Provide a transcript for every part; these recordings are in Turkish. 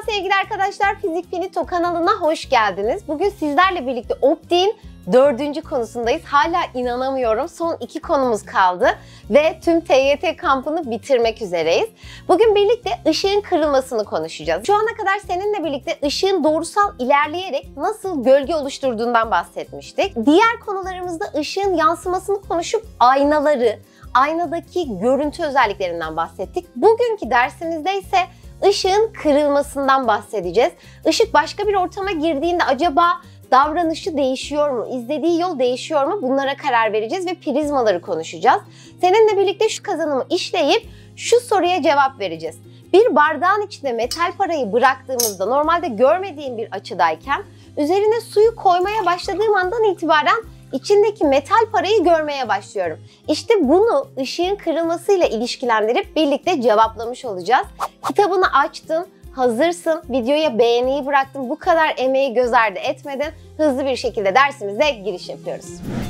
Merhaba sevgili arkadaşlar, Fizik Finito kanalına hoş geldiniz. Bugün sizlerle birlikte optiğin dördüncü konusundayız. Hala inanamıyorum. Son iki konumuz kaldı ve tüm TYT kampını bitirmek üzereyiz. Bugün birlikte ışığın kırılmasını konuşacağız. Şu ana kadar seninle birlikte ışığın doğrusal ilerleyerek nasıl gölge oluşturduğundan bahsetmiştik. Diğer konularımızda ışığın yansımasını konuşup aynaları, aynadaki görüntü özelliklerinden bahsettik. Bugünkü dersimizde ise ışığın kırılmasından bahsedeceğiz. Işık başka bir ortama girdiğinde acaba davranışı değişiyor mu? İzlediği yol değişiyor mu? Bunlara karar vereceğiz ve prizmaları konuşacağız. Seninle birlikte şu kazanımı işleyip şu soruya cevap vereceğiz. Bir bardağın içinde metal parayı bıraktığımızda normalde görmediğim bir açıdayken üzerine suyu koymaya başladığım andan itibaren içindeki metal parayı görmeye başlıyorum. İşte bunu ışığın kırılmasıyla ilişkilendirip birlikte cevaplamış olacağız. Kitabını açtın, hazırsın, videoya beğeniyi bıraktın, bu kadar emeği göz ardı etmedin. Hızlı bir şekilde dersimize giriş yapıyoruz.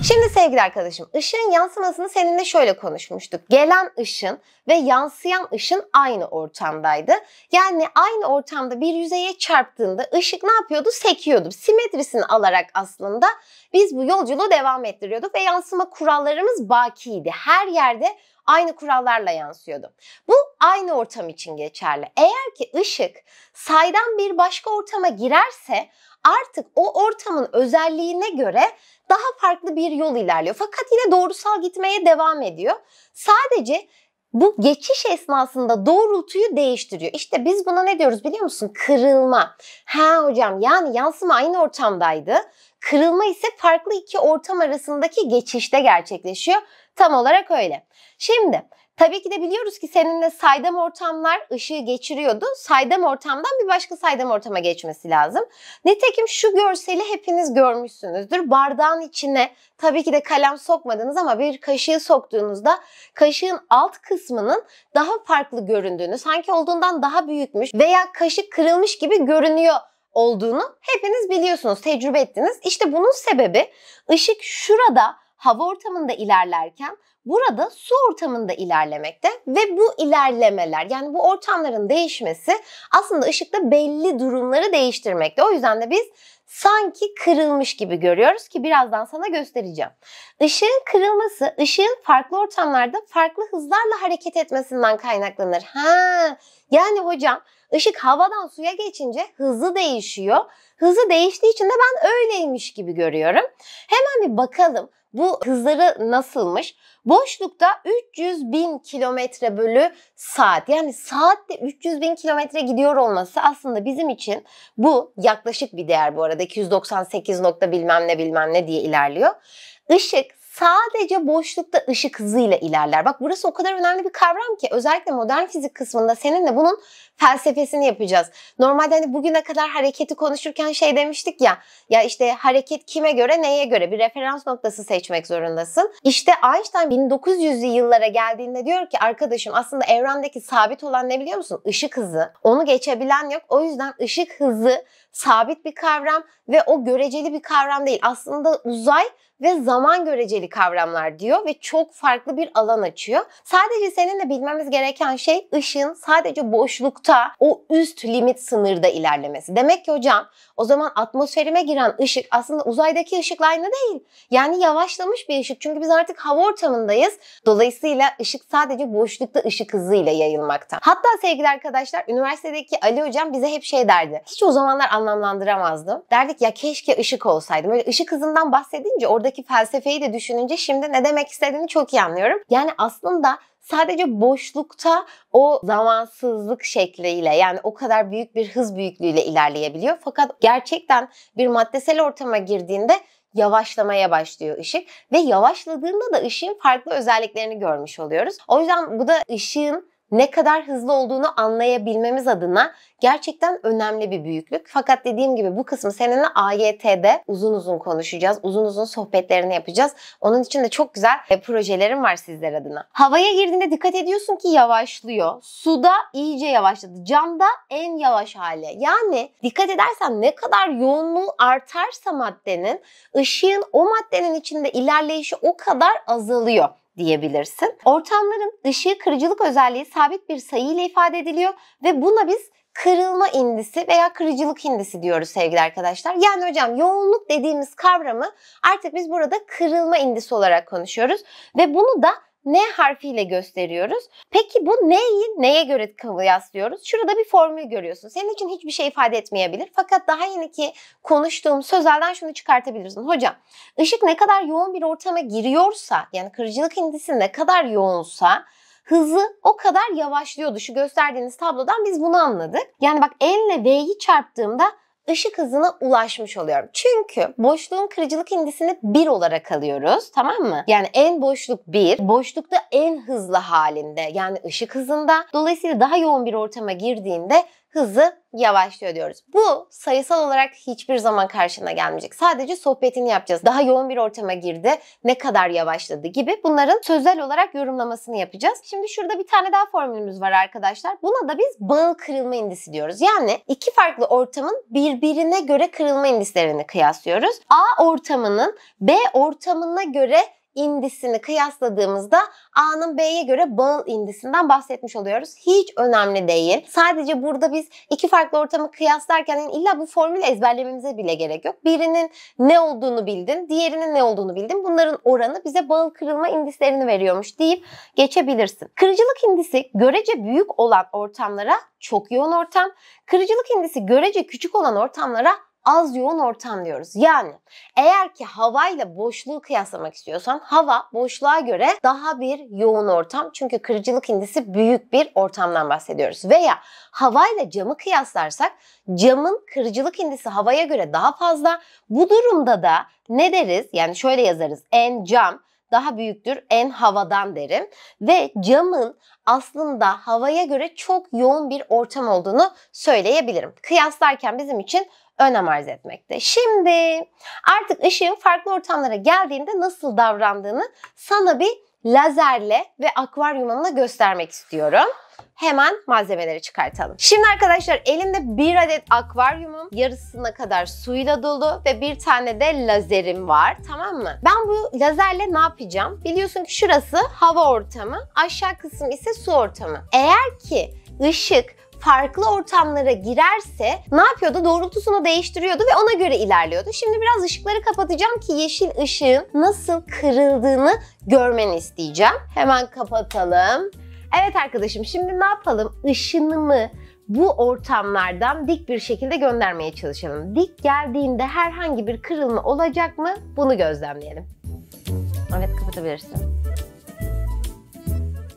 Şimdi sevgili arkadaşım, ışığın yansımasını seninle şöyle konuşmuştuk. Gelen ışın ve yansıyan ışın aynı ortamdaydı. Yani aynı ortamda bir yüzeye çarptığında ışık ne yapıyordu? Sekiyordu. Simetrisini alarak aslında biz bu yolculuğu devam ettiriyorduk ve yansıma kurallarımız bakiydi. Her yerde aynı kurallarla yansıyordu. Bu aynı ortam için geçerli. Eğer ki ışık saydam bir başka ortama girerse artık o ortamın özelliğine göre daha farklı bir yol ilerliyor. Fakat yine doğrusal gitmeye devam ediyor. Sadece bu geçiş esnasında doğrultuyu değiştiriyor. İşte biz buna ne diyoruz biliyor musun? Kırılma. Ha hocam yani yansıma aynı ortamdaydı. Kırılma ise farklı iki ortam arasındaki geçişte gerçekleşiyor. Tam olarak öyle. Şimdi tabii ki de biliyoruz ki seninle saydam ortamlar ışığı geçiriyordu. Saydam ortamdan bir başka saydam ortama geçmesi lazım. Nitekim şu görseli hepiniz görmüşsünüzdür. Bardağın içine tabii ki de kalem sokmadınız ama bir kaşığı soktuğunuzda kaşığın alt kısmının daha farklı göründüğünü, sanki olduğundan daha büyükmüş veya kaşık kırılmış gibi görünüyor olduğunu hepiniz biliyorsunuz, tecrübe ettiniz. İşte bunun sebebi ışık şurada hava ortamında ilerlerken burada su ortamında ilerlemekte ve bu ilerlemeler yani bu ortamların değişmesi aslında ışıkta belli durumları değiştirmekte. O yüzden de biz sanki kırılmış gibi görüyoruz ki birazdan sana göstereceğim. Işığın kırılması, ışığın farklı ortamlarda farklı hızlarla hareket etmesinden kaynaklanır. Ha, yani hocam Işık havadan suya geçince hızı değişiyor. Hızı değiştiği için de ben öyleymiş gibi görüyorum. Hemen bir bakalım bu hızları nasılmış? Boşlukta 300 bin kilometre bölü saat yani saatte 300 bin kilometre gidiyor olması aslında bizim için bu yaklaşık bir değer bu arada 298 nokta bilmem ne bilmem ne diye ilerliyor. Işık sadece boşlukta ışık hızıyla ilerler. Bak burası o kadar önemli bir kavram ki özellikle modern fizik kısmında seninle bunun felsefesini yapacağız. Normalde hani bugüne kadar hareketi konuşurken şey demiştik ya ya işte hareket kime göre neye göre bir referans noktası seçmek zorundasın. İşte Einstein 1900'lü yıllara geldiğinde diyor ki arkadaşım aslında evrendeki sabit olan ne biliyor musun? Işık hızı. Onu geçebilen yok. O yüzden ışık hızı sabit bir kavram ve o göreceli bir kavram değil. Aslında uzay ve zaman göreceli kavramlar diyor ve çok farklı bir alan açıyor. Sadece senin de bilmemiz gereken şey ışın sadece boşlukta o üst limit sınırda ilerlemesi. Demek ki hocam o zaman atmosferime giren ışık aslında uzaydaki ışıkla aynı değil. Yani yavaşlamış bir ışık çünkü biz artık hava ortamındayız. Dolayısıyla ışık sadece boşlukta ışık hızıyla yayılmakta. Hatta sevgili arkadaşlar üniversitedeki Ali hocam bize hep şey derdi. Hiç o zamanlar anlamlandıramazdım. Derdik ya keşke ışık olsaydım. Böyle ışık hızından bahsedince orada oradaki felsefeyi de düşününce şimdi ne demek istediğini çok iyi anlıyorum. Yani aslında sadece boşlukta o zamansızlık şekliyle yani o kadar büyük bir hız büyüklüğüyle ilerleyebiliyor. Fakat gerçekten bir maddesel ortama girdiğinde yavaşlamaya başlıyor ışık ve yavaşladığında da ışığın farklı özelliklerini görmüş oluyoruz. O yüzden bu da ışığın ne kadar hızlı olduğunu anlayabilmemiz adına gerçekten önemli bir büyüklük. Fakat dediğim gibi bu kısmı seninle AYT'de uzun uzun konuşacağız. Uzun uzun sohbetlerini yapacağız. Onun için de çok güzel e, projelerim var sizler adına. Havaya girdiğinde dikkat ediyorsun ki yavaşlıyor. Suda iyice yavaşladı. Camda en yavaş hale. Yani dikkat edersen ne kadar yoğunluğu artarsa maddenin ışığın o maddenin içinde ilerleyişi o kadar azalıyor diyebilirsin. Ortamların ışığı kırıcılık özelliği sabit bir sayı ile ifade ediliyor ve buna biz kırılma indisi veya kırıcılık indisi diyoruz sevgili arkadaşlar. Yani hocam yoğunluk dediğimiz kavramı artık biz burada kırılma indisi olarak konuşuyoruz ve bunu da N harfiyle gösteriyoruz. Peki bu N'yi neye göre kıyaslıyoruz? Şurada bir formül görüyorsun. Senin için hiçbir şey ifade etmeyebilir. Fakat daha yeni ki konuştuğum sözelden şunu çıkartabilirsin. Hocam ışık ne kadar yoğun bir ortama giriyorsa yani kırıcılık indisi ne kadar yoğunsa hızı o kadar yavaşlıyordu. Şu gösterdiğiniz tablodan biz bunu anladık. Yani bak L ile V'yi çarptığımda ışık hızına ulaşmış oluyorum. Çünkü boşluğun kırıcılık indisini 1 olarak alıyoruz. Tamam mı? Yani en boşluk 1. Boşlukta en hızlı halinde yani ışık hızında. Dolayısıyla daha yoğun bir ortama girdiğinde hızı yavaşlıyor diyoruz. Bu sayısal olarak hiçbir zaman karşına gelmeyecek. Sadece sohbetini yapacağız. Daha yoğun bir ortama girdi, ne kadar yavaşladı gibi bunların sözel olarak yorumlamasını yapacağız. Şimdi şurada bir tane daha formülümüz var arkadaşlar. Buna da biz bağ kırılma indisi diyoruz. Yani iki farklı ortamın birbirine göre kırılma indislerini kıyaslıyoruz. A ortamının B ortamına göre indisini kıyasladığımızda A'nın B'ye göre bağıl indisinden bahsetmiş oluyoruz. Hiç önemli değil. Sadece burada biz iki farklı ortamı kıyaslarken yani illa bu formülü ezberlememize bile gerek yok. Birinin ne olduğunu bildin, diğerinin ne olduğunu bildin. Bunların oranı bize bağıl kırılma indislerini veriyormuş deyip geçebilirsin. Kırıcılık indisi görece büyük olan ortamlara çok yoğun ortam, kırıcılık indisi görece küçük olan ortamlara az yoğun ortam diyoruz. Yani eğer ki havayla boşluğu kıyaslamak istiyorsan hava boşluğa göre daha bir yoğun ortam. Çünkü kırıcılık indisi büyük bir ortamdan bahsediyoruz. Veya havayla camı kıyaslarsak camın kırıcılık indisi havaya göre daha fazla. Bu durumda da ne deriz? Yani şöyle yazarız. En cam daha büyüktür en havadan derim. Ve camın aslında havaya göre çok yoğun bir ortam olduğunu söyleyebilirim. Kıyaslarken bizim için önem arz etmekte. Şimdi artık ışığın farklı ortamlara geldiğinde nasıl davrandığını sana bir lazerle ve akvaryumumla göstermek istiyorum hemen malzemeleri çıkartalım. Şimdi arkadaşlar elimde bir adet akvaryumum yarısına kadar suyla dolu ve bir tane de lazerim var tamam mı? Ben bu lazerle ne yapacağım? Biliyorsun ki şurası hava ortamı, aşağı kısım ise su ortamı. Eğer ki ışık farklı ortamlara girerse ne yapıyordu? Doğrultusunu değiştiriyordu ve ona göre ilerliyordu. Şimdi biraz ışıkları kapatacağım ki yeşil ışığın nasıl kırıldığını görmeni isteyeceğim. Hemen kapatalım. Evet arkadaşım şimdi ne yapalım? Işınımı bu ortamlardan dik bir şekilde göndermeye çalışalım. Dik geldiğinde herhangi bir kırılma olacak mı? Bunu gözlemleyelim. Evet kapatabilirsin.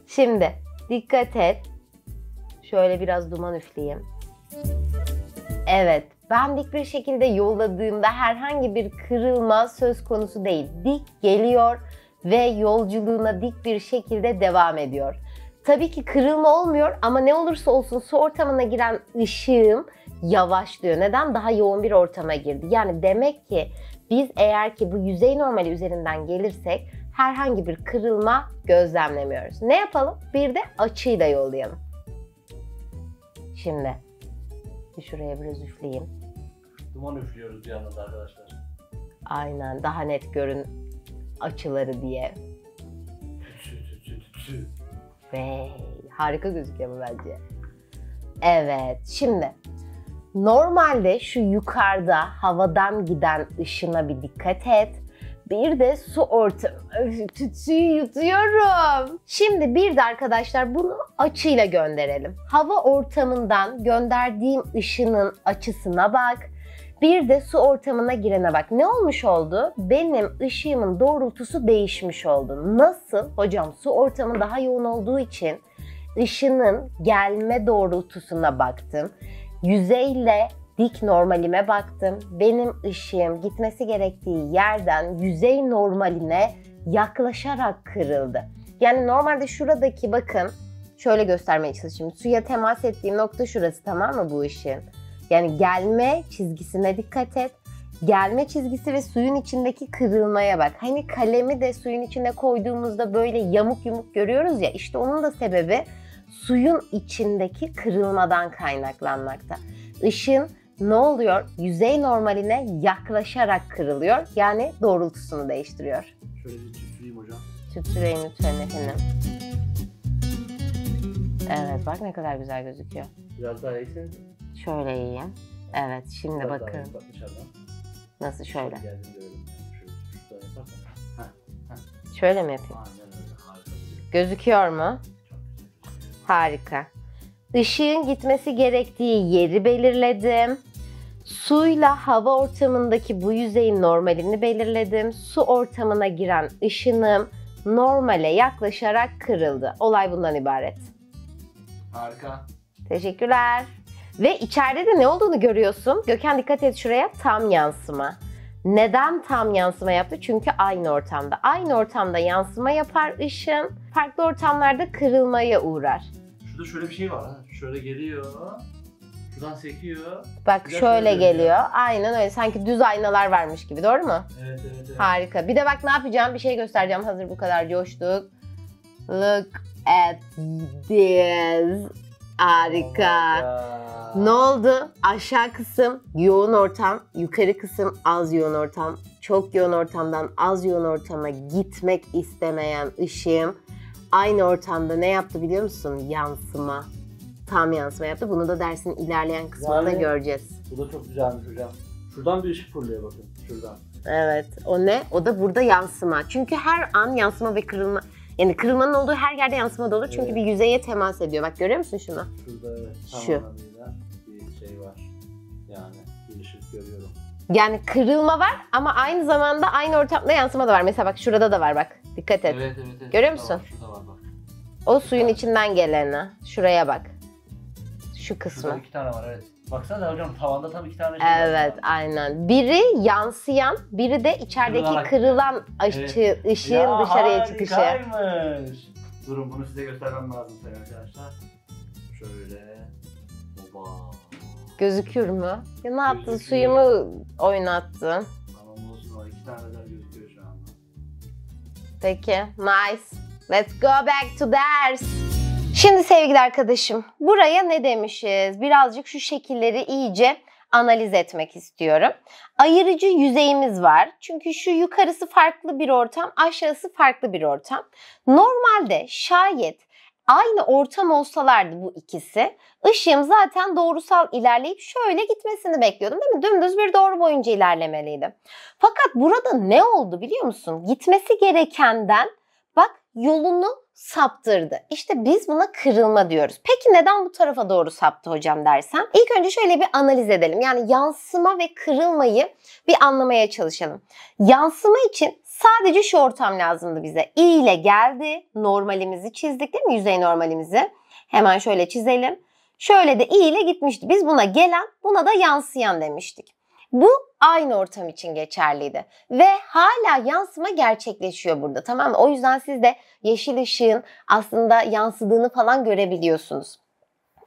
Şimdi dikkat et. Şöyle biraz duman üfleyeyim. Evet, ben dik bir şekilde yolladığımda herhangi bir kırılma söz konusu değil. Dik geliyor ve yolculuğuna dik bir şekilde devam ediyor. Tabii ki kırılma olmuyor ama ne olursa olsun su ortamına giren ışığım yavaşlıyor. Neden? Daha yoğun bir ortama girdi. Yani demek ki biz eğer ki bu yüzey normali üzerinden gelirsek herhangi bir kırılma gözlemlemiyoruz. Ne yapalım? Bir de açıyı da yollayalım. Şimdi şuraya biraz üfleyeyim. Duman üflüyoruz bir yandan arkadaşlar. Aynen daha net görün açıları diye bey. Harika gözüküyor bu bence. Evet şimdi normalde şu yukarıda havadan giden ışına bir dikkat et. Bir de su ortamı. Öf, tütsüyü yutuyorum. Şimdi bir de arkadaşlar bunu açıyla gönderelim. Hava ortamından gönderdiğim ışının açısına bak. Bir de su ortamına girene bak. Ne olmuş oldu? Benim ışığımın doğrultusu değişmiş oldu. Nasıl? Hocam su ortamı daha yoğun olduğu için ışının gelme doğrultusuna baktım. Yüzeyle dik normalime baktım. Benim ışığım gitmesi gerektiği yerden yüzey normaline yaklaşarak kırıldı. Yani normalde şuradaki bakın şöyle göstermeye çalışayım. Suya temas ettiğim nokta şurası tamam mı bu ışığın? Yani gelme çizgisine dikkat et. Gelme çizgisi ve suyun içindeki kırılmaya bak. Hani kalemi de suyun içine koyduğumuzda böyle yamuk yumuk görüyoruz ya İşte onun da sebebi suyun içindeki kırılmadan kaynaklanmakta. Işın ne oluyor? Yüzey normaline yaklaşarak kırılıyor. Yani doğrultusunu değiştiriyor. Şöyle bir tütsüreyim hocam. Tütsüreyin lütfen efendim. Evet bak ne kadar güzel gözüküyor. Biraz daha iyisin. Şöyle yiyeyim. Evet şimdi Biraz bakın. Nasıl şöyle? Şöyle, şöyle mi yapayım? Gözüküyor mu? Harika. Işığın gitmesi gerektiği yeri belirledim. Suyla hava ortamındaki bu yüzeyin normalini belirledim. Su ortamına giren ışınım normale yaklaşarak kırıldı. Olay bundan ibaret. Harika. Teşekkürler. Ve içeride de ne olduğunu görüyorsun. Göken dikkat et şuraya tam yansıma. Neden tam yansıma yaptı? Çünkü aynı ortamda. Aynı ortamda yansıma yapar ışın. Farklı ortamlarda kırılmaya uğrar. Şurada şöyle bir şey var. Ha. Şöyle geliyor. Buradan sekiyor. Bak Biraz şöyle geliyor. geliyor. Aynen öyle. Sanki düz aynalar varmış gibi. Doğru mu? Evet, evet, evet. Harika. Bir de bak ne yapacağım? Bir şey göstereceğim. Hazır bu kadar coştuk. Look at this. Harika. ne oldu? Aşağı kısım yoğun ortam, yukarı kısım az yoğun ortam. Çok yoğun ortamdan az yoğun ortama gitmek istemeyen ışığım aynı ortamda ne yaptı biliyor musun? Yansıma tam yansıma yaptı. Bunu da dersin ilerleyen kısmında yani, göreceğiz. Bu da çok güzelmiş hocam. Şuradan bir ışık fırlıyor bakın. Şuradan. Evet. O ne? O da burada yansıma. Çünkü her an yansıma ve kırılma yani kırılmanın olduğu her yerde yansıma da olur. Çünkü evet. bir yüzeye temas ediyor. Bak görüyor musun şunu? Şurada evet, tam Şu. bir şey var. Yani bir ışık görüyorum. Yani kırılma var ama aynı zamanda aynı ortamda yansıma da var. Mesela bak şurada da var bak. Dikkat et. Evet, evet, evet. Görüyor musun? Tamam, şurada var bak. O suyun içinden geleni. Şuraya bak şu kısmı. Burada iki tane var evet. Baksana da hocam tavanda tam iki tane şey var. Evet aynen. Biri yansıyan, biri de içerideki Kırılarak. kırılan ışığı, Evet. ışığın Ya, dışarıya çıkışı. Harikaymış. Durun bunu size göstermem lazım sayın arkadaşlar. Şöyle. Oba. Gözükür mü? Ya ne yaptın? Gözüküyor. Suyumu oynattın. Tamam olsun o iki tane daha gözüküyor şu anda. Peki. Nice. Let's go back to dance. Şimdi sevgili arkadaşım buraya ne demişiz? Birazcık şu şekilleri iyice analiz etmek istiyorum. Ayırıcı yüzeyimiz var. Çünkü şu yukarısı farklı bir ortam, aşağısı farklı bir ortam. Normalde şayet aynı ortam olsalardı bu ikisi, ışığım zaten doğrusal ilerleyip şöyle gitmesini bekliyordum değil mi? Dümdüz bir doğru boyunca ilerlemeliydi. Fakat burada ne oldu biliyor musun? Gitmesi gerekenden yolunu saptırdı. İşte biz buna kırılma diyoruz. Peki neden bu tarafa doğru saptı hocam dersen? İlk önce şöyle bir analiz edelim. Yani yansıma ve kırılmayı bir anlamaya çalışalım. Yansıma için sadece şu ortam lazımdı bize. İyi ile geldi, normalimizi çizdik değil mi? Yüzey normalimizi. Hemen şöyle çizelim. Şöyle de I ile gitmişti. Biz buna gelen, buna da yansıyan demiştik. Bu aynı ortam için geçerliydi. Ve hala yansıma gerçekleşiyor burada tamam mı? O yüzden siz de yeşil ışığın aslında yansıdığını falan görebiliyorsunuz.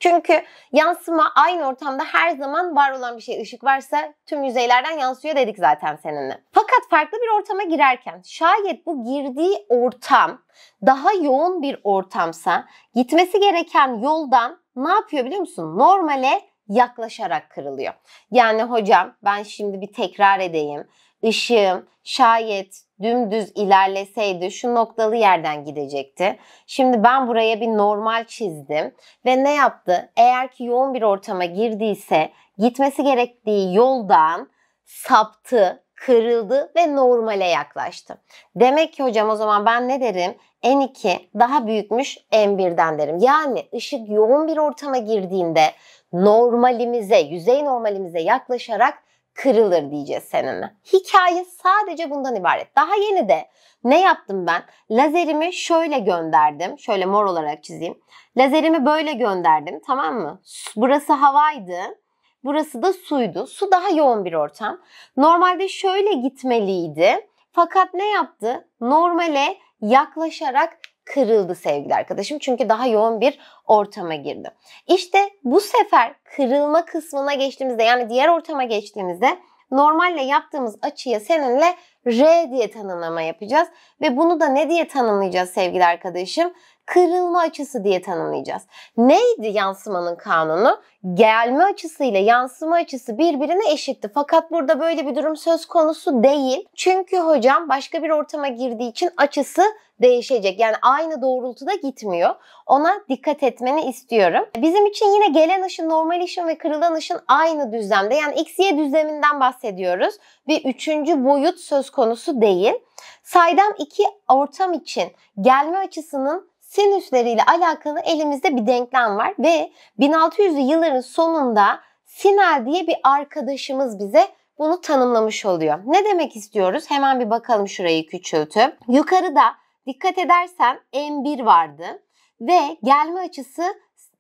Çünkü yansıma aynı ortamda her zaman var olan bir şey. Işık varsa tüm yüzeylerden yansıyor dedik zaten seninle. Fakat farklı bir ortama girerken şayet bu girdiği ortam daha yoğun bir ortamsa gitmesi gereken yoldan ne yapıyor biliyor musun? Normale yaklaşarak kırılıyor. Yani hocam ben şimdi bir tekrar edeyim. Işığım şayet dümdüz ilerleseydi şu noktalı yerden gidecekti. Şimdi ben buraya bir normal çizdim ve ne yaptı? Eğer ki yoğun bir ortama girdiyse gitmesi gerektiği yoldan saptı, kırıldı ve normale yaklaştı. Demek ki hocam o zaman ben ne derim? N2 daha büyükmüş N1'den derim. Yani ışık yoğun bir ortama girdiğinde normalimize, yüzey normalimize yaklaşarak kırılır diyeceğiz seninle. Hikaye sadece bundan ibaret. Daha yeni de ne yaptım ben? Lazerimi şöyle gönderdim. Şöyle mor olarak çizeyim. Lazerimi böyle gönderdim tamam mı? Burası havaydı. Burası da suydu. Su daha yoğun bir ortam. Normalde şöyle gitmeliydi. Fakat ne yaptı? Normale yaklaşarak kırıldı sevgili arkadaşım. Çünkü daha yoğun bir ortama girdi. İşte bu sefer kırılma kısmına geçtiğimizde yani diğer ortama geçtiğimizde normalle yaptığımız açıya seninle R diye tanımlama yapacağız. Ve bunu da ne diye tanımlayacağız sevgili arkadaşım? Kırılma açısı diye tanımlayacağız. Neydi yansımanın kanunu? Gelme açısı ile yansıma açısı birbirine eşitti. Fakat burada böyle bir durum söz konusu değil. Çünkü hocam başka bir ortama girdiği için açısı değişecek. Yani aynı doğrultuda gitmiyor. Ona dikkat etmeni istiyorum. Bizim için yine gelen ışın, normal ışın ve kırılan ışın aynı düzlemde. Yani X-Y düzleminden bahsediyoruz. Bir üçüncü boyut söz konusu değil. Saydam iki ortam için gelme açısının sinüsleriyle alakalı elimizde bir denklem var ve 1600'lü yılların sonunda Sinel diye bir arkadaşımız bize bunu tanımlamış oluyor. Ne demek istiyoruz? Hemen bir bakalım şurayı küçültüp. Yukarıda Dikkat edersen M1 vardı ve gelme açısı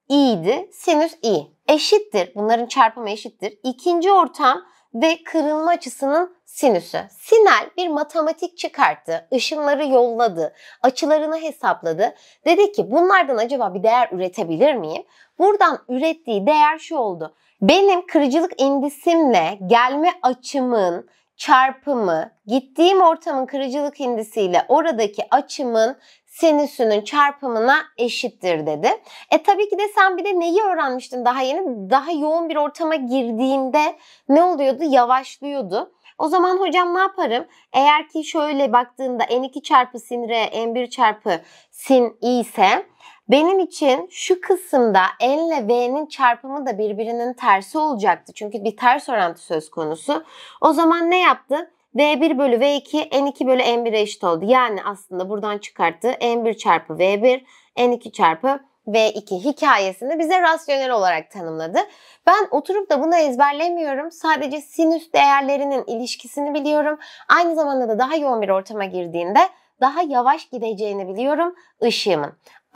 i'ydi. Sinüs i. Eşittir. Bunların çarpımı eşittir. İkinci ortam ve kırılma açısının sinüsü. Sinel bir matematik çıkarttı. ışınları yolladı. Açılarını hesapladı. Dedi ki bunlardan acaba bir değer üretebilir miyim? Buradan ürettiği değer şu oldu. Benim kırıcılık indisimle gelme açımın çarpımı, gittiğim ortamın kırıcılık indisiyle oradaki açımın sinüsünün çarpımına eşittir dedi. E tabii ki de sen bir de neyi öğrenmiştin daha yeni? Daha yoğun bir ortama girdiğinde ne oluyordu? Yavaşlıyordu. O zaman hocam ne yaparım? Eğer ki şöyle baktığında n2 çarpı sin r, n1 çarpı sin ise benim için şu kısımda N ile V'nin çarpımı da birbirinin tersi olacaktı. Çünkü bir ters orantı söz konusu. O zaman ne yaptı? V1 bölü V2 N2 bölü N1'e eşit oldu. Yani aslında buradan çıkarttı. N1 çarpı V1 N2 çarpı V2 hikayesini bize rasyonel olarak tanımladı. Ben oturup da bunu ezberlemiyorum. Sadece sinüs değerlerinin ilişkisini biliyorum. Aynı zamanda da daha yoğun bir ortama girdiğinde daha yavaş gideceğini biliyorum ışığımın.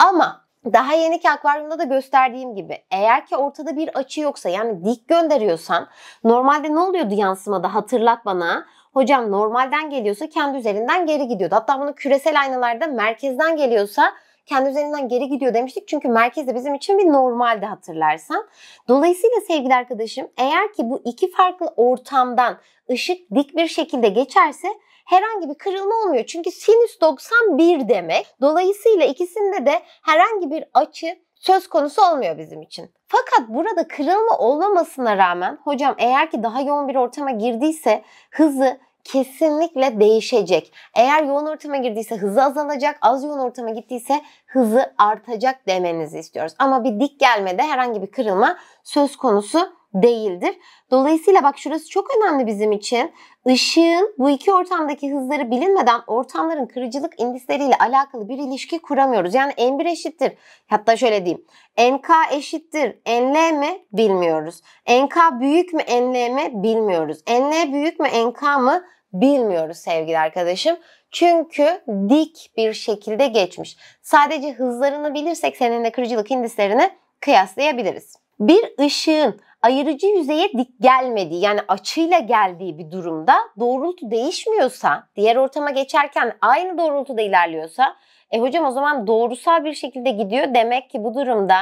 Ama daha yeniki akvaryumda da gösterdiğim gibi eğer ki ortada bir açı yoksa yani dik gönderiyorsan normalde ne oluyordu yansımada hatırlat bana. Hocam normalden geliyorsa kendi üzerinden geri gidiyordu. Hatta bunu küresel aynalarda merkezden geliyorsa kendi üzerinden geri gidiyor demiştik. Çünkü merkez de bizim için bir normaldi hatırlarsan. Dolayısıyla sevgili arkadaşım eğer ki bu iki farklı ortamdan ışık dik bir şekilde geçerse herhangi bir kırılma olmuyor. Çünkü sinüs 91 demek. Dolayısıyla ikisinde de herhangi bir açı söz konusu olmuyor bizim için. Fakat burada kırılma olmamasına rağmen hocam eğer ki daha yoğun bir ortama girdiyse hızı kesinlikle değişecek. Eğer yoğun ortama girdiyse hızı azalacak, az yoğun ortama gittiyse hızı artacak demenizi istiyoruz. Ama bir dik gelmede herhangi bir kırılma söz konusu değildir. Dolayısıyla bak şurası çok önemli bizim için. Işığın bu iki ortamdaki hızları bilinmeden ortamların kırıcılık indisleriyle alakalı bir ilişki kuramıyoruz. Yani n1 eşittir. Hatta şöyle diyeyim. nk eşittir. nl mi? Bilmiyoruz. nk büyük mü? nl mi? Bilmiyoruz. nl büyük mü? nk mı? Bilmiyoruz sevgili arkadaşım. Çünkü dik bir şekilde geçmiş. Sadece hızlarını bilirsek seninle kırıcılık indislerini kıyaslayabiliriz. Bir ışığın ayırıcı yüzeye dik gelmediği yani açıyla geldiği bir durumda doğrultu değişmiyorsa, diğer ortama geçerken aynı doğrultuda ilerliyorsa e hocam o zaman doğrusal bir şekilde gidiyor. Demek ki bu durumda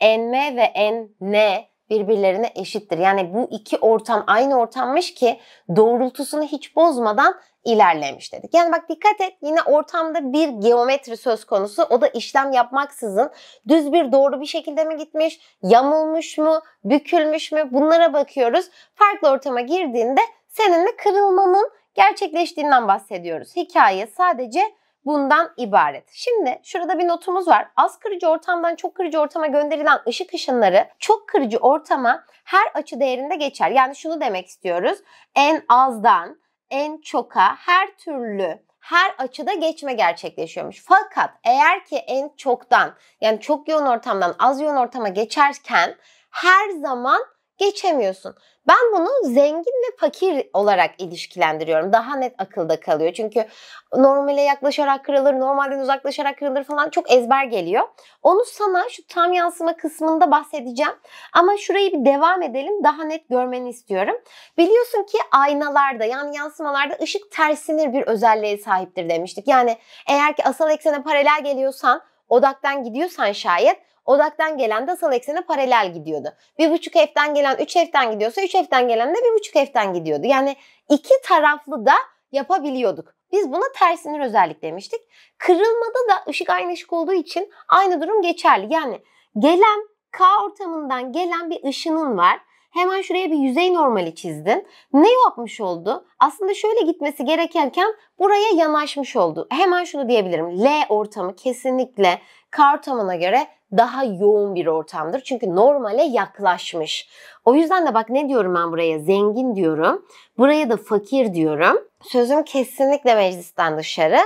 enme ve enne birbirlerine eşittir. Yani bu iki ortam aynı ortammış ki doğrultusunu hiç bozmadan ilerlemiş dedik. Yani bak dikkat et yine ortamda bir geometri söz konusu. O da işlem yapmaksızın düz bir doğru bir şekilde mi gitmiş, yamulmuş mu, bükülmüş mü bunlara bakıyoruz. Farklı ortama girdiğinde seninle kırılmanın gerçekleştiğinden bahsediyoruz. Hikaye sadece bundan ibaret. Şimdi şurada bir notumuz var. Az kırıcı ortamdan çok kırıcı ortama gönderilen ışık ışınları çok kırıcı ortama her açı değerinde geçer. Yani şunu demek istiyoruz. En azdan en çoka her türlü her açıda geçme gerçekleşiyormuş. Fakat eğer ki en çoktan yani çok yoğun ortamdan az yoğun ortama geçerken her zaman geçemiyorsun. Ben bunu zengin ve fakir olarak ilişkilendiriyorum. Daha net akılda kalıyor. Çünkü normale yaklaşarak kırılır, normalden uzaklaşarak kırılır falan çok ezber geliyor. Onu sana şu tam yansıma kısmında bahsedeceğim. Ama şurayı bir devam edelim. Daha net görmeni istiyorum. Biliyorsun ki aynalarda yani yansımalarda ışık tersinir bir özelliğe sahiptir demiştik. Yani eğer ki asal eksene paralel geliyorsan odaktan gidiyorsan şayet Odaktan gelen de asal eksene paralel gidiyordu. Bir buçuk F'den gelen üç F'den gidiyorsa üç F'den gelen de bir buçuk F'den gidiyordu. Yani iki taraflı da yapabiliyorduk. Biz buna tersinir özellik demiştik. Kırılmada da ışık aynı ışık olduğu için aynı durum geçerli. Yani gelen K ortamından gelen bir ışının var. Hemen şuraya bir yüzey normali çizdin. Ne yapmış oldu? Aslında şöyle gitmesi gerekenken buraya yanaşmış oldu. Hemen şunu diyebilirim. L ortamı kesinlikle K ortamına göre daha yoğun bir ortamdır. Çünkü normale yaklaşmış. O yüzden de bak ne diyorum ben buraya? Zengin diyorum. Buraya da fakir diyorum. Sözüm kesinlikle meclisten dışarı.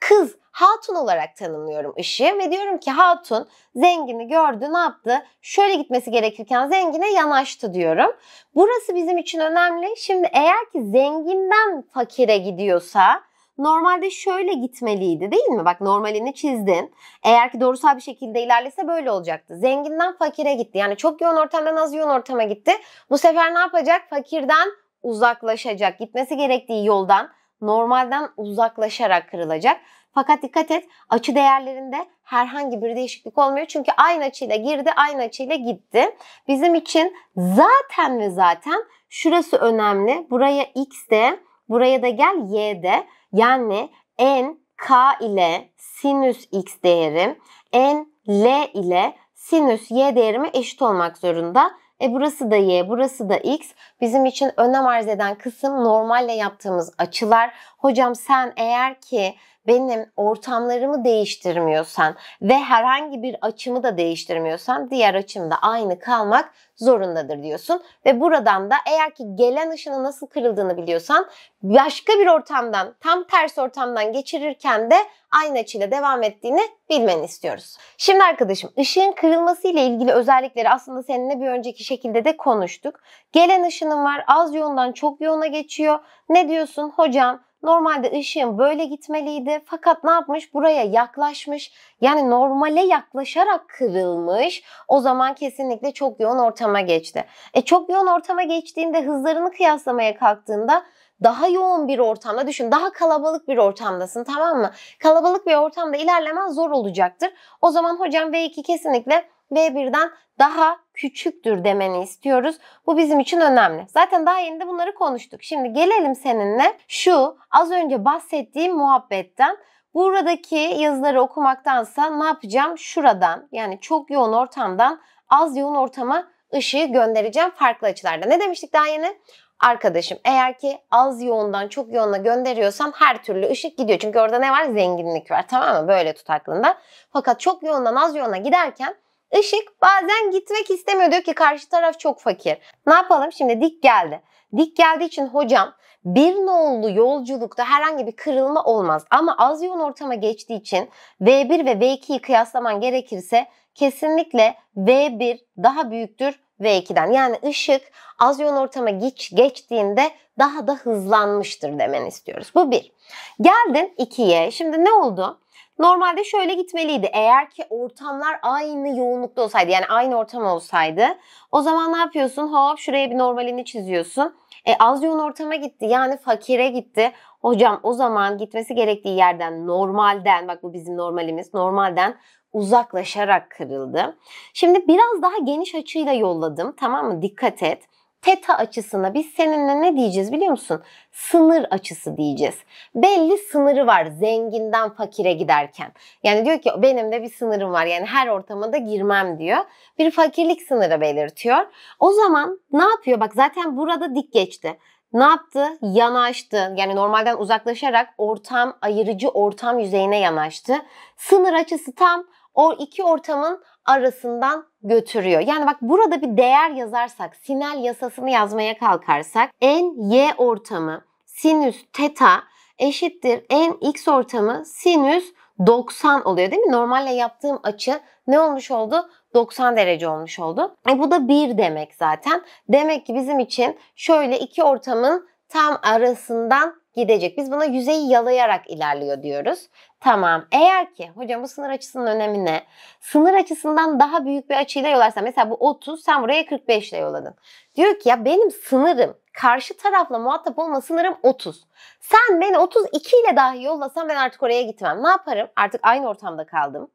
Kız hatun olarak tanımlıyorum ışığı ve diyorum ki hatun zengini gördü ne yaptı? Şöyle gitmesi gerekirken zengine yanaştı diyorum. Burası bizim için önemli. Şimdi eğer ki zenginden fakire gidiyorsa normalde şöyle gitmeliydi değil mi? Bak normalini çizdin. Eğer ki doğrusal bir şekilde ilerlese böyle olacaktı. Zenginden fakire gitti. Yani çok yoğun ortamdan az yoğun ortama gitti. Bu sefer ne yapacak? Fakirden uzaklaşacak. Gitmesi gerektiği yoldan normalden uzaklaşarak kırılacak. Fakat dikkat et açı değerlerinde herhangi bir değişiklik olmuyor. Çünkü aynı açıyla girdi, aynı açıyla gitti. Bizim için zaten ve zaten şurası önemli. Buraya x de, buraya da gel y de. Yani n k ile sinüs x değerim, n l ile sinüs y değerime eşit olmak zorunda. E burası da y, burası da x. Bizim için önem arz eden kısım normalle yaptığımız açılar. Hocam sen eğer ki benim ortamlarımı değiştirmiyorsan ve herhangi bir açımı da değiştirmiyorsan diğer açım da aynı kalmak zorundadır diyorsun. Ve buradan da eğer ki gelen ışının nasıl kırıldığını biliyorsan başka bir ortamdan tam ters ortamdan geçirirken de aynı açıyla devam ettiğini bilmeni istiyoruz. Şimdi arkadaşım ışığın kırılması ile ilgili özellikleri aslında seninle bir önceki şekilde de konuştuk. Gelen ışının var az yoğundan çok yoğuna geçiyor. Ne diyorsun hocam Normalde ışığın böyle gitmeliydi fakat ne yapmış? Buraya yaklaşmış. Yani normale yaklaşarak kırılmış. O zaman kesinlikle çok yoğun ortama geçti. E çok yoğun ortama geçtiğinde hızlarını kıyaslamaya kalktığında daha yoğun bir ortamda düşün. Daha kalabalık bir ortamdasın tamam mı? Kalabalık bir ortamda ilerlemen zor olacaktır. O zaman hocam V2 kesinlikle B1'den daha küçüktür demeni istiyoruz. Bu bizim için önemli. Zaten daha yeni de bunları konuştuk. Şimdi gelelim seninle şu az önce bahsettiğim muhabbetten. Buradaki yazıları okumaktansa ne yapacağım? Şuradan yani çok yoğun ortamdan az yoğun ortama ışığı göndereceğim farklı açılarda. Ne demiştik daha yeni? Arkadaşım eğer ki az yoğundan çok yoğuna gönderiyorsan her türlü ışık gidiyor. Çünkü orada ne var? Zenginlik var tamam mı? Böyle tut aklında. Fakat çok yoğundan az yoğuna giderken Işık bazen gitmek istemiyor. Diyor ki karşı taraf çok fakir. Ne yapalım şimdi dik geldi. Dik geldiği için hocam bir nolu yolculukta herhangi bir kırılma olmaz. Ama az yoğun ortama geçtiği için V1 ve V2'yi kıyaslaman gerekirse kesinlikle V1 daha büyüktür V2'den. Yani ışık az yoğun ortama geç, geçtiğinde daha da hızlanmıştır demen istiyoruz. Bu bir. Geldin 2'ye. Şimdi ne oldu? Normalde şöyle gitmeliydi. Eğer ki ortamlar aynı yoğunlukta olsaydı yani aynı ortam olsaydı o zaman ne yapıyorsun? Hop şuraya bir normalini çiziyorsun. E, az yoğun ortama gitti yani fakire gitti. Hocam o zaman gitmesi gerektiği yerden normalden bak bu bizim normalimiz normalden uzaklaşarak kırıldı. Şimdi biraz daha geniş açıyla yolladım tamam mı? Dikkat et. Teta açısına biz seninle ne diyeceğiz biliyor musun? Sınır açısı diyeceğiz. Belli sınırı var zenginden fakire giderken. Yani diyor ki benim de bir sınırım var. Yani her ortama da girmem diyor. Bir fakirlik sınırı belirtiyor. O zaman ne yapıyor? Bak zaten burada dik geçti. Ne yaptı? Yanaştı. Yani normalden uzaklaşarak ortam ayırıcı ortam yüzeyine yanaştı. Sınır açısı tam o iki ortamın arasından götürüyor. Yani bak burada bir değer yazarsak, sinel yasasını yazmaya kalkarsak en y ortamı sinüs teta eşittir en x ortamı sinüs 90 oluyor değil mi? Normalle yaptığım açı ne olmuş oldu? 90 derece olmuş oldu. E bu da 1 demek zaten. Demek ki bizim için şöyle iki ortamın tam arasından gidecek. Biz buna yüzeyi yalayarak ilerliyor diyoruz. Tamam. Eğer ki hocam bu sınır açısının önemi ne? Sınır açısından daha büyük bir açıyla yolarsan mesela bu 30 sen buraya 45 ile yolladın. Diyor ki ya benim sınırım karşı tarafla muhatap olma sınırım 30. Sen beni 32 ile dahi yollasan ben artık oraya gitmem. Ne yaparım? Artık aynı ortamda kaldım.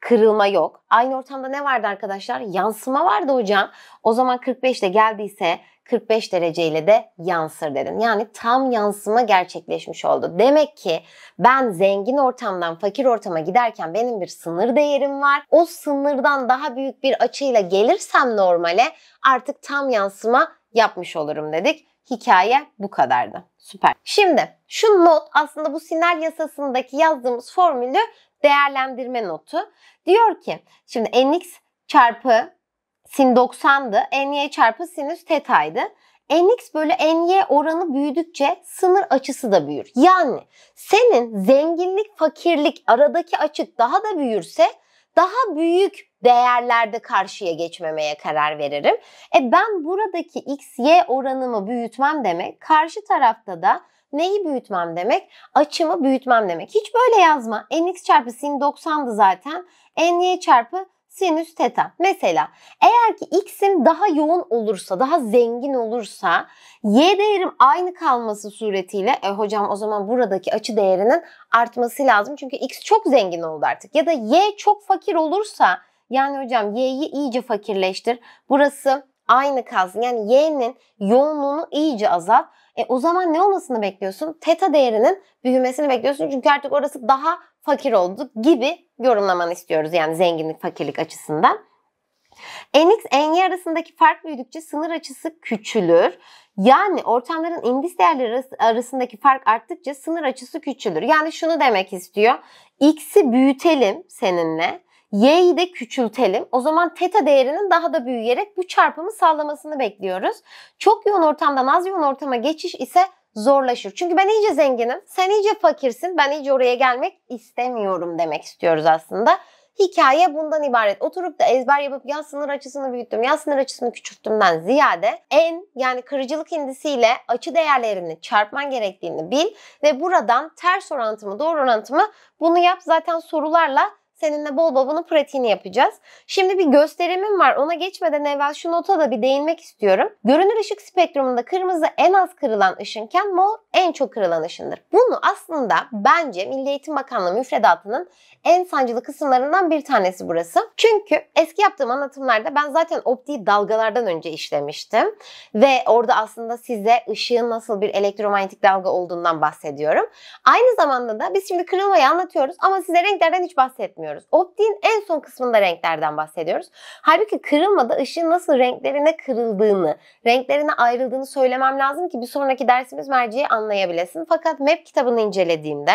Kırılma yok. Aynı ortamda ne vardı arkadaşlar? Yansıma vardı hocam. O zaman 45 ile geldiyse 45 dereceyle de yansır dedin. Yani tam yansıma gerçekleşmiş oldu. Demek ki ben zengin ortamdan fakir ortama giderken benim bir sınır değerim var. O sınırdan daha büyük bir açıyla gelirsem normale artık tam yansıma yapmış olurum dedik. Hikaye bu kadardı. Süper. Şimdi şu not aslında bu sinir yasasındaki yazdığımız formülü değerlendirme notu. Diyor ki şimdi nx çarpı sin 90'dı. ny çarpı sinüs teta'ydı. nx bölü ny oranı büyüdükçe sınır açısı da büyür. Yani senin zenginlik fakirlik aradaki açık daha da büyürse daha büyük değerlerde karşıya geçmemeye karar veririm. E ben buradaki x y oranımı büyütmem demek, karşı tarafta da neyi büyütmem demek? Açımı büyütmem demek. Hiç böyle yazma. nx çarpı sin 90'dı zaten. ny çarpı sinüs teta. Mesela eğer ki x'im daha yoğun olursa, daha zengin olursa y değerim aynı kalması suretiyle e, hocam o zaman buradaki açı değerinin artması lazım. Çünkü x çok zengin oldu artık. Ya da y çok fakir olursa yani hocam y'yi iyice fakirleştir. Burası aynı kalsın. Yani y'nin yoğunluğunu iyice azalt. E o zaman ne olmasını bekliyorsun? Teta değerinin büyümesini bekliyorsun. Çünkü artık orası daha fakir oldu gibi yorumlamanı istiyoruz. Yani zenginlik fakirlik açısından. NX, NY arasındaki fark büyüdükçe sınır açısı küçülür. Yani ortamların indis değerleri arasındaki fark arttıkça sınır açısı küçülür. Yani şunu demek istiyor. X'i büyütelim seninle y'yi de küçültelim. O zaman teta değerinin daha da büyüyerek bu çarpımı sağlamasını bekliyoruz. Çok yoğun ortamdan az yoğun ortama geçiş ise zorlaşır. Çünkü ben iyice zenginim, sen iyice fakirsin, ben iyice oraya gelmek istemiyorum demek istiyoruz aslında. Hikaye bundan ibaret. Oturup da ezber yapıp ya sınır açısını büyüttüm, ya sınır açısını küçülttümden ziyade en yani kırıcılık indisiyle açı değerlerini çarpman gerektiğini bil ve buradan ters orantımı, doğru orantımı bunu yap zaten sorularla Seninle bol bol bunun pratiğini yapacağız. Şimdi bir gösterimim var. Ona geçmeden evvel şu nota da bir değinmek istiyorum. Görünür ışık spektrumunda kırmızı en az kırılan ışınken mor en çok kırılan ışındır. Bunu aslında bence Milli Eğitim Bakanlığı müfredatının en sancılı kısımlarından bir tanesi burası. Çünkü eski yaptığım anlatımlarda ben zaten optiği dalgalardan önce işlemiştim. Ve orada aslında size ışığın nasıl bir elektromanyetik dalga olduğundan bahsediyorum. Aynı zamanda da biz şimdi kırılmayı anlatıyoruz ama size renklerden hiç bahsetmiyoruz. Optiğin en son kısmında renklerden bahsediyoruz. Halbuki kırılmada ışığın nasıl renklerine kırıldığını, renklerine ayrıldığını söylemem lazım ki bir sonraki dersimiz merceği anlayabilesin. Fakat Mep kitabını incelediğimde,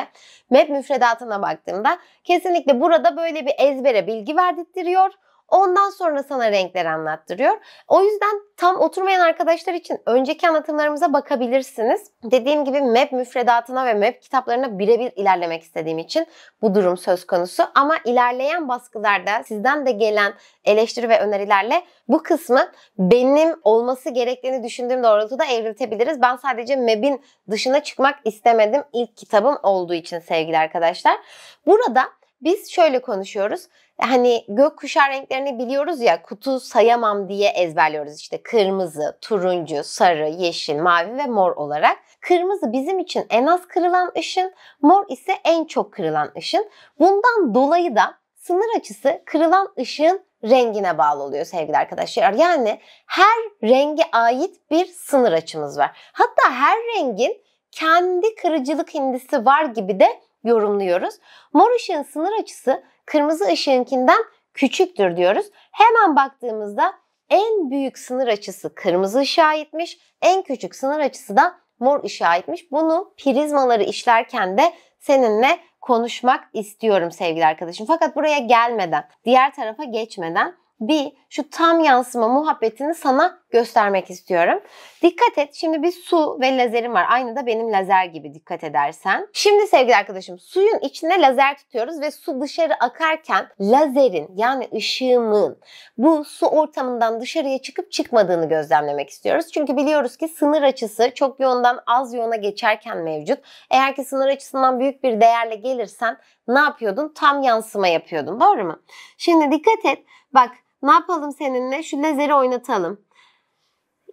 Mep müfredatına baktığımda kesin Kesinlikle burada böyle bir ezbere bilgi verdirtiyor. Ondan sonra sana renkleri anlattırıyor. O yüzden tam oturmayan arkadaşlar için önceki anlatımlarımıza bakabilirsiniz. Dediğim gibi map müfredatına ve map kitaplarına birebir ilerlemek istediğim için bu durum söz konusu. Ama ilerleyen baskılarda sizden de gelen eleştiri ve önerilerle bu kısmı benim olması gerektiğini düşündüğüm doğrultuda evriltebiliriz. Ben sadece map'in dışına çıkmak istemedim. ilk kitabım olduğu için sevgili arkadaşlar. Burada biz şöyle konuşuyoruz. E, hani gökkuşağı renklerini biliyoruz ya kutu sayamam diye ezberliyoruz. işte kırmızı, turuncu, sarı, yeşil, mavi ve mor olarak. Kırmızı bizim için en az kırılan ışın, mor ise en çok kırılan ışın. Bundan dolayı da sınır açısı kırılan ışığın rengine bağlı oluyor sevgili arkadaşlar. Yani her renge ait bir sınır açımız var. Hatta her rengin kendi kırıcılık hindisi var gibi de yorumluyoruz. Mor ışığın sınır açısı kırmızı ışığınkinden küçüktür diyoruz. Hemen baktığımızda en büyük sınır açısı kırmızı ışığa aitmiş, en küçük sınır açısı da mor ışığa aitmiş. Bunu prizmaları işlerken de seninle konuşmak istiyorum sevgili arkadaşım. Fakat buraya gelmeden, diğer tarafa geçmeden bir şu tam yansıma muhabbetini sana göstermek istiyorum. Dikkat et. Şimdi bir su ve lazerim var. Aynı da benim lazer gibi dikkat edersen. Şimdi sevgili arkadaşım suyun içine lazer tutuyoruz ve su dışarı akarken lazerin yani ışığımın bu su ortamından dışarıya çıkıp çıkmadığını gözlemlemek istiyoruz. Çünkü biliyoruz ki sınır açısı çok yoğundan az yoğuna geçerken mevcut. Eğer ki sınır açısından büyük bir değerle gelirsen ne yapıyordun? Tam yansıma yapıyordun. Doğru mu? Şimdi dikkat et. Bak ne yapalım seninle? Şu lazeri oynatalım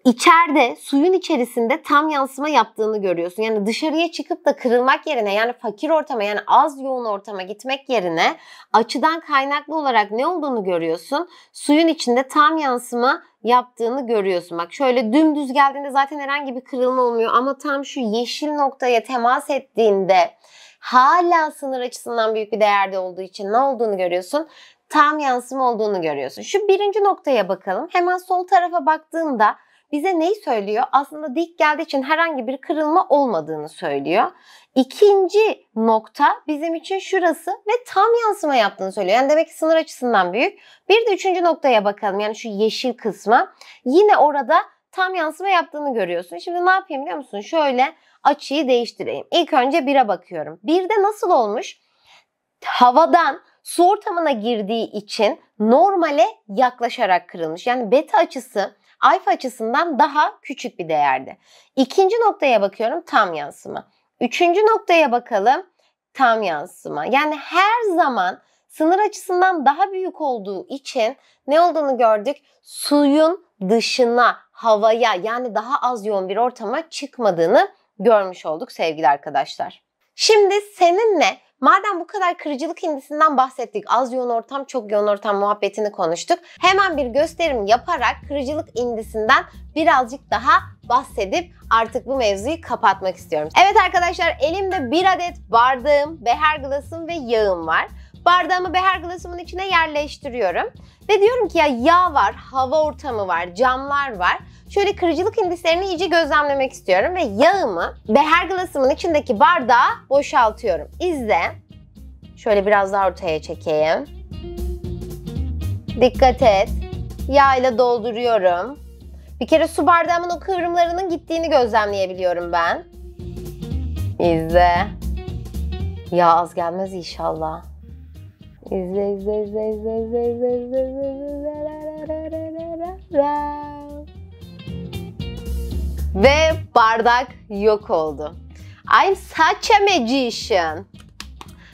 içeride suyun içerisinde tam yansıma yaptığını görüyorsun. Yani dışarıya çıkıp da kırılmak yerine yani fakir ortama yani az yoğun ortama gitmek yerine açıdan kaynaklı olarak ne olduğunu görüyorsun. Suyun içinde tam yansıma yaptığını görüyorsun. Bak şöyle dümdüz geldiğinde zaten herhangi bir kırılma olmuyor ama tam şu yeşil noktaya temas ettiğinde hala sınır açısından büyük bir değerde olduğu için ne olduğunu görüyorsun? Tam yansıma olduğunu görüyorsun. Şu birinci noktaya bakalım. Hemen sol tarafa baktığımda bize neyi söylüyor? Aslında dik geldiği için herhangi bir kırılma olmadığını söylüyor. İkinci nokta bizim için şurası ve tam yansıma yaptığını söylüyor. Yani demek ki sınır açısından büyük. Bir de üçüncü noktaya bakalım. Yani şu yeşil kısma. Yine orada tam yansıma yaptığını görüyorsun. Şimdi ne yapayım biliyor musun? Şöyle açıyı değiştireyim. İlk önce 1'e bakıyorum. 1'de nasıl olmuş? Havadan su ortamına girdiği için normale yaklaşarak kırılmış. Yani beta açısı alfa açısından daha küçük bir değerdi. İkinci noktaya bakıyorum tam yansıma. Üçüncü noktaya bakalım tam yansıma. Yani her zaman sınır açısından daha büyük olduğu için ne olduğunu gördük? Suyun dışına, havaya yani daha az yoğun bir ortama çıkmadığını görmüş olduk sevgili arkadaşlar. Şimdi seninle Madem bu kadar kırıcılık hindisinden bahsettik, az yoğun ortam, çok yoğun ortam muhabbetini konuştuk. Hemen bir gösterim yaparak kırıcılık indisinden birazcık daha bahsedip artık bu mevzuyu kapatmak istiyorum. Evet arkadaşlar elimde bir adet bardağım, beherglasım ve yağım var. Bardağımı beher glasımın içine yerleştiriyorum. Ve diyorum ki ya yağ var, hava ortamı var, camlar var. Şöyle kırıcılık indislerini iyice gözlemlemek istiyorum ve yağımı beher glasımın içindeki bardağa boşaltıyorum. İzle. Şöyle biraz daha ortaya çekeyim. Dikkat et. Yağ ile dolduruyorum. Bir kere su bardağımın o kıvrımlarının gittiğini gözlemleyebiliyorum ben. İzle. Yağ az gelmez inşallah. İzle izle izle izle izle izle izle izle izle Ve bardak yok oldu. I'm such a magician.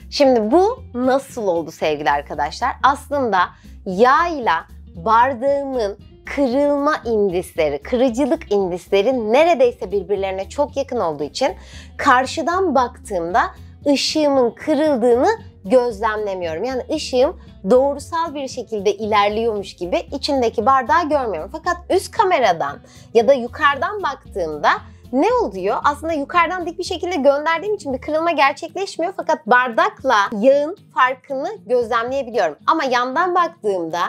Şimdi bu nasıl oldu sevgili arkadaşlar? Aslında yağ ile bardağımın kırılma indisleri, kırıcılık indisleri neredeyse birbirlerine çok yakın olduğu için karşıdan baktığımda ışığımın kırıldığını gözlemlemiyorum. Yani ışığım doğrusal bir şekilde ilerliyormuş gibi içindeki bardağı görmüyorum. Fakat üst kameradan ya da yukarıdan baktığımda ne oluyor? Aslında yukarıdan dik bir şekilde gönderdiğim için bir kırılma gerçekleşmiyor fakat bardakla yağın farkını gözlemleyebiliyorum. Ama yandan baktığımda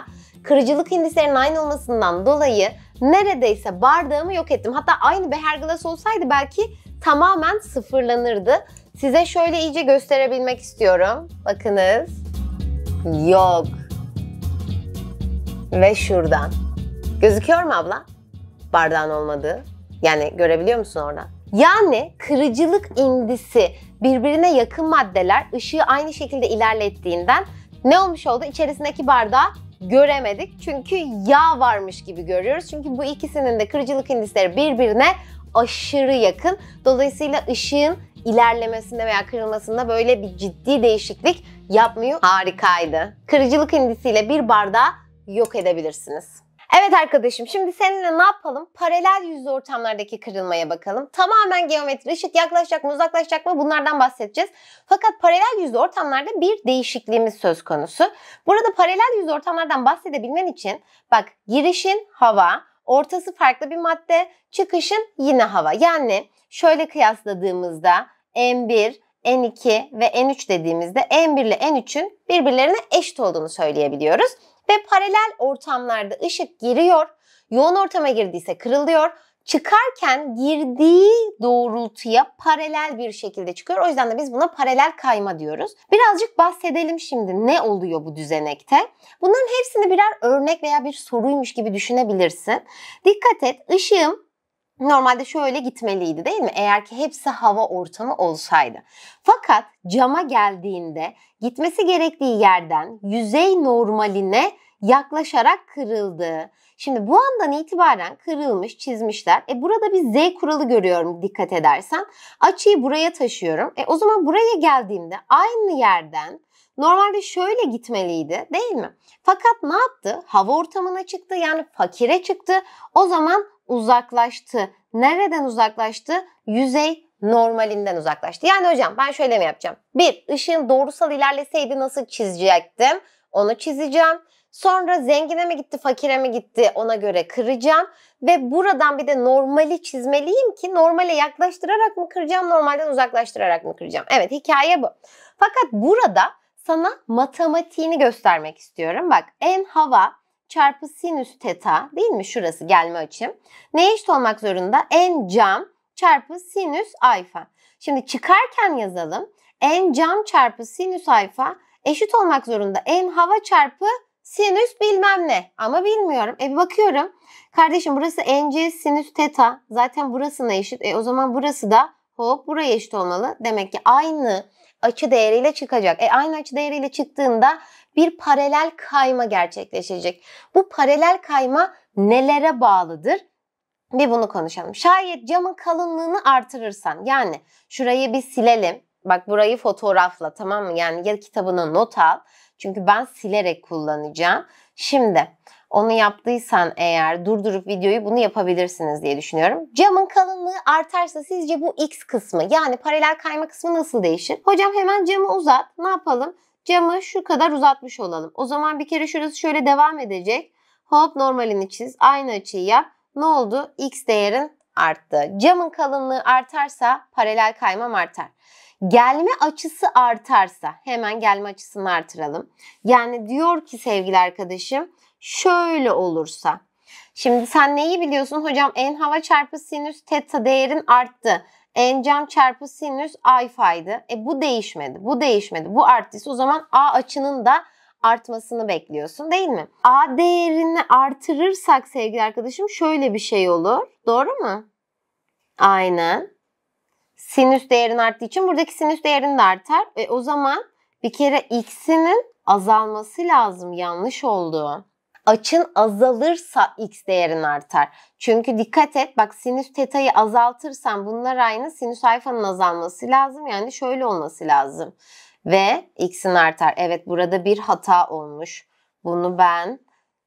kırıcılık indislerinin aynı olmasından dolayı neredeyse bardağımı yok ettim. Hatta aynı beherglas olsaydı belki tamamen sıfırlanırdı. Size şöyle iyice gösterebilmek istiyorum. Bakınız. Yok. Ve şuradan. Gözüküyor mu abla? Bardağın olmadığı. Yani görebiliyor musun oradan? Yani kırıcılık indisi birbirine yakın maddeler ışığı aynı şekilde ilerlettiğinden ne olmuş oldu? İçerisindeki bardağı göremedik. Çünkü yağ varmış gibi görüyoruz. Çünkü bu ikisinin de kırıcılık indisleri birbirine aşırı yakın. Dolayısıyla ışığın ilerlemesinde veya kırılmasında böyle bir ciddi değişiklik yapmıyor. Harikaydı. Kırıcılık indisiyle bir bardağı yok edebilirsiniz. Evet arkadaşım şimdi seninle ne yapalım? Paralel yüzlü ortamlardaki kırılmaya bakalım. Tamamen geometri, ışık yaklaşacak mı uzaklaşacak mı bunlardan bahsedeceğiz. Fakat paralel yüzlü ortamlarda bir değişikliğimiz söz konusu. Burada paralel yüzlü ortamlardan bahsedebilmen için bak girişin hava, ortası farklı bir madde, çıkışın yine hava. Yani şöyle kıyasladığımızda N1, N2 ve N3 dediğimizde N1 ile N3'ün birbirlerine eşit olduğunu söyleyebiliyoruz. Ve paralel ortamlarda ışık giriyor, yoğun ortama girdiyse kırılıyor, çıkarken girdiği doğrultuya paralel bir şekilde çıkıyor. O yüzden de biz buna paralel kayma diyoruz. Birazcık bahsedelim şimdi ne oluyor bu düzenekte. Bunların hepsini birer örnek veya bir soruymuş gibi düşünebilirsin. Dikkat et ışığım normalde şöyle gitmeliydi değil mi? Eğer ki hepsi hava ortamı olsaydı. Fakat cama geldiğinde gitmesi gerektiği yerden yüzey normaline yaklaşarak kırıldı. Şimdi bu andan itibaren kırılmış, çizmişler. E burada bir Z kuralı görüyorum dikkat edersen. Açıyı buraya taşıyorum. E o zaman buraya geldiğimde aynı yerden normalde şöyle gitmeliydi değil mi? Fakat ne yaptı? Hava ortamına çıktı yani fakire çıktı. O zaman uzaklaştı. Nereden uzaklaştı? Yüzey normalinden uzaklaştı. Yani hocam ben şöyle mi yapacağım? Bir, ışığın doğrusal ilerleseydi nasıl çizecektim? Onu çizeceğim. Sonra zengine mi gitti, fakire mi gitti ona göre kıracağım. Ve buradan bir de normali çizmeliyim ki normale yaklaştırarak mı kıracağım, normalden uzaklaştırarak mı kıracağım? Evet hikaye bu. Fakat burada sana matematiğini göstermek istiyorum. Bak en hava çarpı sinüs teta değil mi şurası gelme açım? ne eşit olmak zorunda? En cam çarpı sinüs alfa. Şimdi çıkarken yazalım. En cam çarpı sinüs alfa eşit olmak zorunda. En hava çarpı sinüs bilmem ne. Ama bilmiyorum. E bakıyorum. Kardeşim burası nc sinüs teta. Zaten burası ne eşit. E o zaman burası da hop buraya eşit olmalı. Demek ki aynı açı değeriyle çıkacak. E aynı açı değeriyle çıktığında bir paralel kayma gerçekleşecek. Bu paralel kayma nelere bağlıdır? Bir bunu konuşalım. Şayet camın kalınlığını artırırsan yani şurayı bir silelim. Bak burayı fotoğrafla tamam mı? Yani ya kitabına not al. Çünkü ben silerek kullanacağım. Şimdi onu yaptıysan eğer durdurup videoyu bunu yapabilirsiniz diye düşünüyorum. Camın kalınlığı artarsa sizce bu x kısmı yani paralel kayma kısmı nasıl değişir? Hocam hemen camı uzat. Ne yapalım? Camı şu kadar uzatmış olalım. O zaman bir kere şurası şöyle devam edecek. Hop normalini çiz. Aynı açıyı yap. Ne oldu? X değerin arttı. Camın kalınlığı artarsa paralel kaymam artar. Gelme açısı artarsa hemen gelme açısını artıralım. Yani diyor ki sevgili arkadaşım şöyle olursa. Şimdi sen neyi biliyorsun hocam? En hava çarpı sinüs teta değerin arttı. Encam çarpı sinüs a faydı. E bu değişmedi. Bu değişmedi. Bu arttıysa o zaman a açının da artmasını bekliyorsun değil mi? A değerini artırırsak sevgili arkadaşım şöyle bir şey olur. Doğru mu? Aynen. Sinüs değerini arttığı için buradaki sinüs değerini de artar. E o zaman bir kere x'inin azalması lazım yanlış oldu açın azalırsa x değerin artar. Çünkü dikkat et bak sinüs teta'yı azaltırsan bunlar aynı sinüs alfanın azalması lazım. Yani şöyle olması lazım. Ve x'in artar. Evet burada bir hata olmuş. Bunu ben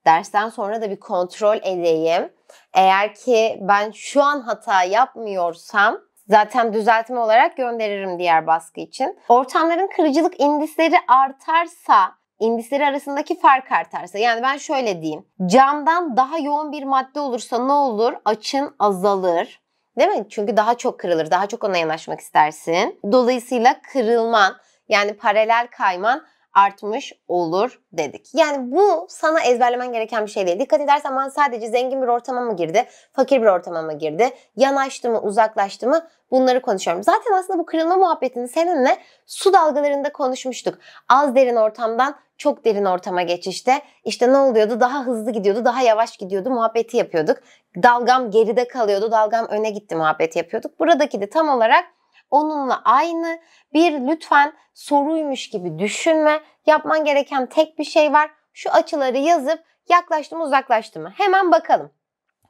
dersten sonra da bir kontrol edeyim. Eğer ki ben şu an hata yapmıyorsam zaten düzeltme olarak gönderirim diğer baskı için. Ortamların kırıcılık indisleri artarsa indisleri arasındaki fark artarsa. Yani ben şöyle diyeyim. Camdan daha yoğun bir madde olursa ne olur? Açın azalır. Değil mi? Çünkü daha çok kırılır. Daha çok ona yanaşmak istersin. Dolayısıyla kırılman yani paralel kayman artmış olur dedik. Yani bu sana ezberlemen gereken bir şey değil. Dikkat edersen ben sadece zengin bir ortama mı girdi, fakir bir ortama mı girdi, yanaştı mı, uzaklaştı mı bunları konuşuyorum. Zaten aslında bu kırılma muhabbetini seninle su dalgalarında konuşmuştuk. Az derin ortamdan çok derin ortama geçişte işte ne oluyordu? Daha hızlı gidiyordu, daha yavaş gidiyordu muhabbeti yapıyorduk. Dalgam geride kalıyordu, dalgam öne gitti muhabbeti yapıyorduk. Buradaki de tam olarak onunla aynı. Bir lütfen soruymuş gibi düşünme. Yapman gereken tek bir şey var. Şu açıları yazıp yaklaştı mı uzaklaştı mı? Hemen bakalım.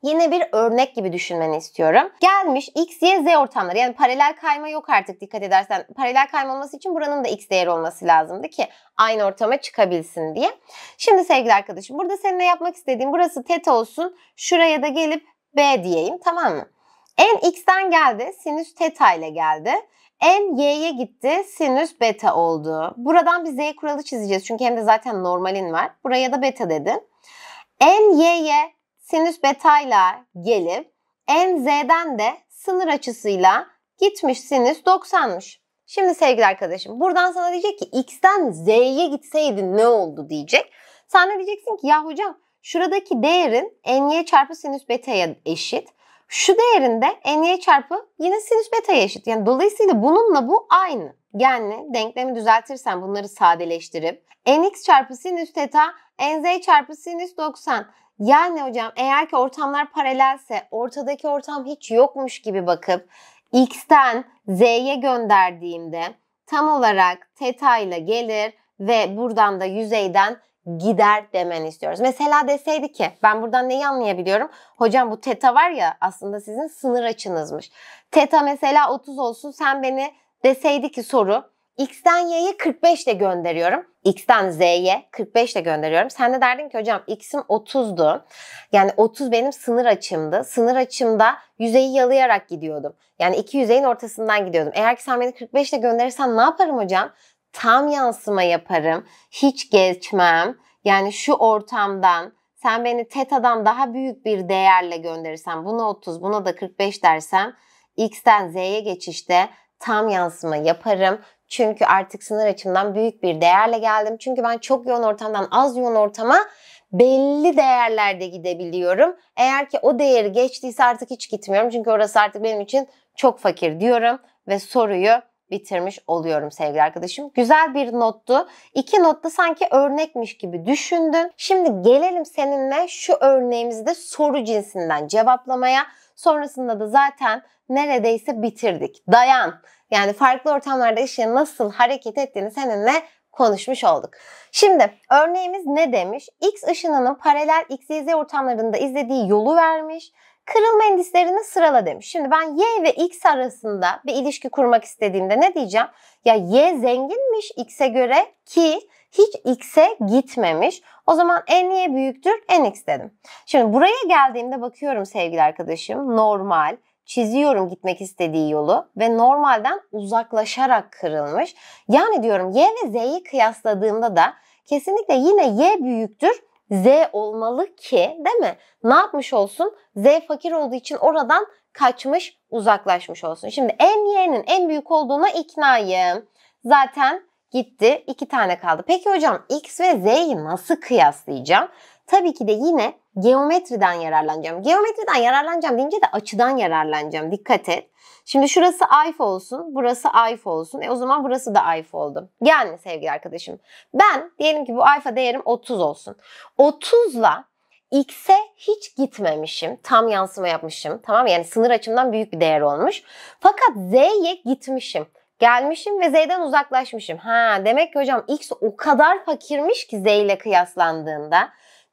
Yine bir örnek gibi düşünmeni istiyorum. Gelmiş x, y, z ortamları. Yani paralel kayma yok artık dikkat edersen. Paralel kayma olması için buranın da x değeri olması lazımdı ki aynı ortama çıkabilsin diye. Şimdi sevgili arkadaşım burada seninle yapmak istediğim burası teta olsun. Şuraya da gelip b diyeyim tamam mı? En x'ten geldi, sinüs teta ile geldi. En y'ye gitti, sinüs beta oldu. Buradan bir z kuralı çizeceğiz çünkü hem de zaten normalin var. Buraya da beta dedim. En y'ye sinüs beta ile gelip en z'den de sınır açısıyla gitmiş sinüs 90'mış. Şimdi sevgili arkadaşım buradan sana diyecek ki x'ten z'ye gitseydin ne oldu diyecek. Sen de diyeceksin ki ya hocam şuradaki değerin en y çarpı sinüs beta'ya eşit. Şu değerinde ny çarpı yine sinüs beta'ya eşit. Yani dolayısıyla bununla bu aynı. Yani denklemi düzeltirsen bunları sadeleştirip nx çarpı sinüs teta nz çarpı sinüs 90 yani hocam eğer ki ortamlar paralelse ortadaki ortam hiç yokmuş gibi bakıp x'ten z'ye gönderdiğimde tam olarak teta ile gelir ve buradan da yüzeyden gider demen istiyoruz. Mesela deseydi ki ben buradan neyi anlayabiliyorum? Hocam bu teta var ya aslında sizin sınır açınızmış. Teta mesela 30 olsun sen beni deseydi ki soru X'ten Y'ye 45 ile gönderiyorum. X'ten Z'ye 45 ile gönderiyorum. Sen de derdin ki hocam X'im 30'du. Yani 30 benim sınır açımdı. Sınır açımda yüzeyi yalayarak gidiyordum. Yani iki yüzeyin ortasından gidiyordum. Eğer ki sen beni 45 ile gönderirsen ne yaparım hocam? tam yansıma yaparım. Hiç geçmem. Yani şu ortamdan sen beni tetadan daha büyük bir değerle gönderirsen buna 30 buna da 45 dersem X'ten Z'ye geçişte tam yansıma yaparım. Çünkü artık sınır açımdan büyük bir değerle geldim. Çünkü ben çok yoğun ortamdan az yoğun ortama belli değerlerde gidebiliyorum. Eğer ki o değeri geçtiyse artık hiç gitmiyorum. Çünkü orası artık benim için çok fakir diyorum ve soruyu bitirmiş oluyorum sevgili arkadaşım. Güzel bir nottu. İki notta sanki örnekmiş gibi düşündün. Şimdi gelelim seninle şu örneğimizi de soru cinsinden cevaplamaya. Sonrasında da zaten neredeyse bitirdik. Dayan. Yani farklı ortamlarda işe nasıl hareket ettiğini seninle konuşmuş olduk. Şimdi örneğimiz ne demiş? X ışınının paralel X, Y, Z ortamlarında izlediği yolu vermiş kırılma endislerini sırala demiş. Şimdi ben Y ve X arasında bir ilişki kurmak istediğimde ne diyeceğim? Ya Y zenginmiş X'e göre ki hiç X'e gitmemiş. O zaman en y büyüktür? En X dedim. Şimdi buraya geldiğimde bakıyorum sevgili arkadaşım. Normal, çiziyorum gitmek istediği yolu ve normalden uzaklaşarak kırılmış. Yani diyorum Y ve Z'yi kıyasladığımda da kesinlikle yine Y büyüktür Z olmalı ki değil mi? Ne yapmış olsun? Z fakir olduğu için oradan kaçmış, uzaklaşmış olsun. Şimdi en Y'nin en büyük olduğuna iknayım. Zaten gitti. iki tane kaldı. Peki hocam X ve Z'yi nasıl kıyaslayacağım? Tabii ki de yine geometriden yararlanacağım. Geometriden yararlanacağım deyince de açıdan yararlanacağım. Dikkat et. Şimdi şurası Ayf olsun, burası Ayf olsun. E o zaman burası da Ayf oldu. Yani sevgili arkadaşım ben diyelim ki bu Ayf'a değerim 30 olsun. 30'la X'e hiç gitmemişim. Tam yansıma yapmışım. Tamam yani sınır açımdan büyük bir değer olmuş. Fakat Z'ye gitmişim. Gelmişim ve Z'den uzaklaşmışım. Ha demek ki hocam X o kadar fakirmiş ki Z ile kıyaslandığında.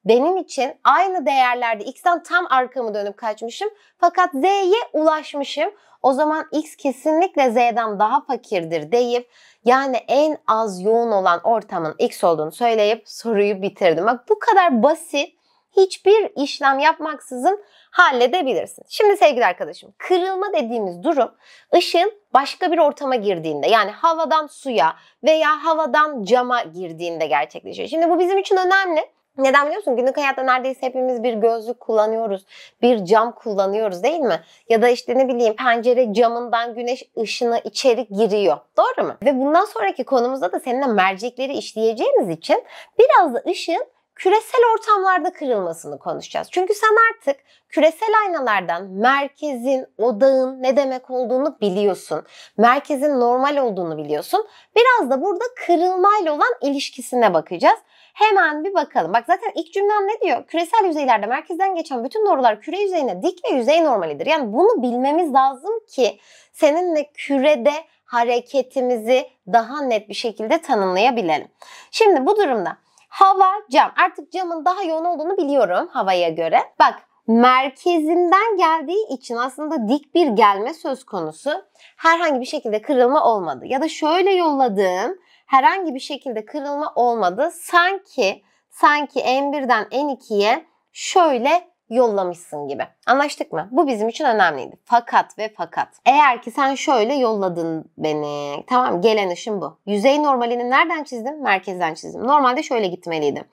Benim için aynı değerlerde X'ten tam arkamı dönüp kaçmışım. Fakat Z'ye ulaşmışım o zaman X kesinlikle Z'den daha fakirdir deyip yani en az yoğun olan ortamın X olduğunu söyleyip soruyu bitirdim. Bak bu kadar basit hiçbir işlem yapmaksızın halledebilirsin. Şimdi sevgili arkadaşım kırılma dediğimiz durum ışın başka bir ortama girdiğinde yani havadan suya veya havadan cama girdiğinde gerçekleşiyor. Şimdi bu bizim için önemli. Neden biliyor musun? Günlük hayatta neredeyse hepimiz bir gözlük kullanıyoruz. Bir cam kullanıyoruz değil mi? Ya da işte ne bileyim pencere camından güneş ışını içeri giriyor. Doğru mu? Ve bundan sonraki konumuzda da seninle mercekleri işleyeceğimiz için biraz da ışın küresel ortamlarda kırılmasını konuşacağız. Çünkü sen artık küresel aynalardan merkezin, odağın ne demek olduğunu biliyorsun. Merkezin normal olduğunu biliyorsun. Biraz da burada kırılmayla olan ilişkisine bakacağız. Hemen bir bakalım. Bak zaten ilk cümlem ne diyor? Küresel yüzeylerde merkezden geçen bütün doğrular küre yüzeyine dik ve yüzey normalidir. Yani bunu bilmemiz lazım ki seninle kürede hareketimizi daha net bir şekilde tanımlayabilelim. Şimdi bu durumda hava cam. Artık camın daha yoğun olduğunu biliyorum havaya göre. Bak merkezinden geldiği için aslında dik bir gelme söz konusu. Herhangi bir şekilde kırılma olmadı. Ya da şöyle yolladığım herhangi bir şekilde kırılma olmadı. Sanki sanki N1'den N2'ye şöyle yollamışsın gibi. Anlaştık mı? Bu bizim için önemliydi. Fakat ve fakat. Eğer ki sen şöyle yolladın beni. Tamam gelen ışın bu. Yüzey normalini nereden çizdim? Merkezden çizdim. Normalde şöyle gitmeliydim.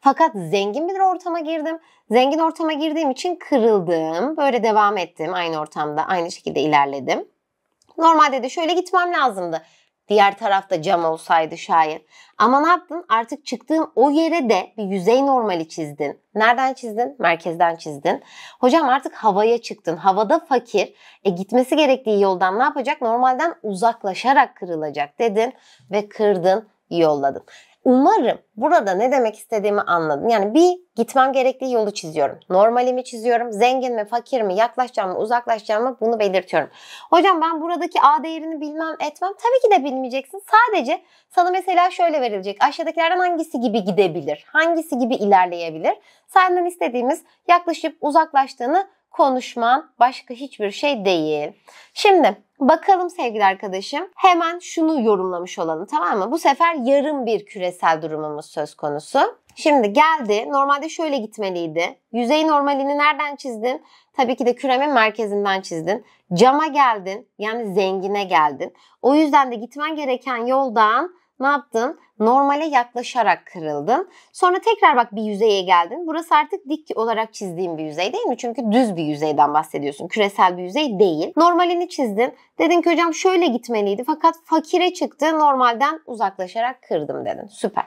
Fakat zengin bir ortama girdim. Zengin ortama girdiğim için kırıldım. Böyle devam ettim aynı ortamda. Aynı şekilde ilerledim. Normalde de şöyle gitmem lazımdı. Diğer tarafta cam olsaydı şayet. Ama ne yaptın? Artık çıktığın o yere de bir yüzey normali çizdin. Nereden çizdin? Merkezden çizdin. Hocam artık havaya çıktın. Havada fakir. E gitmesi gerektiği yoldan ne yapacak? Normalden uzaklaşarak kırılacak dedin ve kırdın, yolladın. Umarım burada ne demek istediğimi anladın. Yani bir gitmem gerektiği yolu çiziyorum. Normalimi çiziyorum. Zengin mi, fakir mi, yaklaşacağım mı, uzaklaşacağım mı bunu belirtiyorum. Hocam ben buradaki A değerini bilmem, etmem. Tabii ki de bilmeyeceksin. Sadece sana mesela şöyle verilecek. Aşağıdakilerden hangisi gibi gidebilir? Hangisi gibi ilerleyebilir? Senden istediğimiz yaklaşıp uzaklaştığını konuşman başka hiçbir şey değil. Şimdi bakalım sevgili arkadaşım hemen şunu yorumlamış olalım tamam mı? Bu sefer yarım bir küresel durumumuz söz konusu. Şimdi geldi. Normalde şöyle gitmeliydi. Yüzey normalini nereden çizdin? Tabii ki de küremin merkezinden çizdin. Cama geldin. Yani zengine geldin. O yüzden de gitmen gereken yoldan ne yaptın? Normale yaklaşarak kırıldın. Sonra tekrar bak bir yüzeye geldin. Burası artık dik olarak çizdiğim bir yüzey değil mi? Çünkü düz bir yüzeyden bahsediyorsun. Küresel bir yüzey değil. Normalini çizdin. Dedin ki hocam şöyle gitmeliydi fakat fakire çıktı. Normalden uzaklaşarak kırdım dedin. Süper.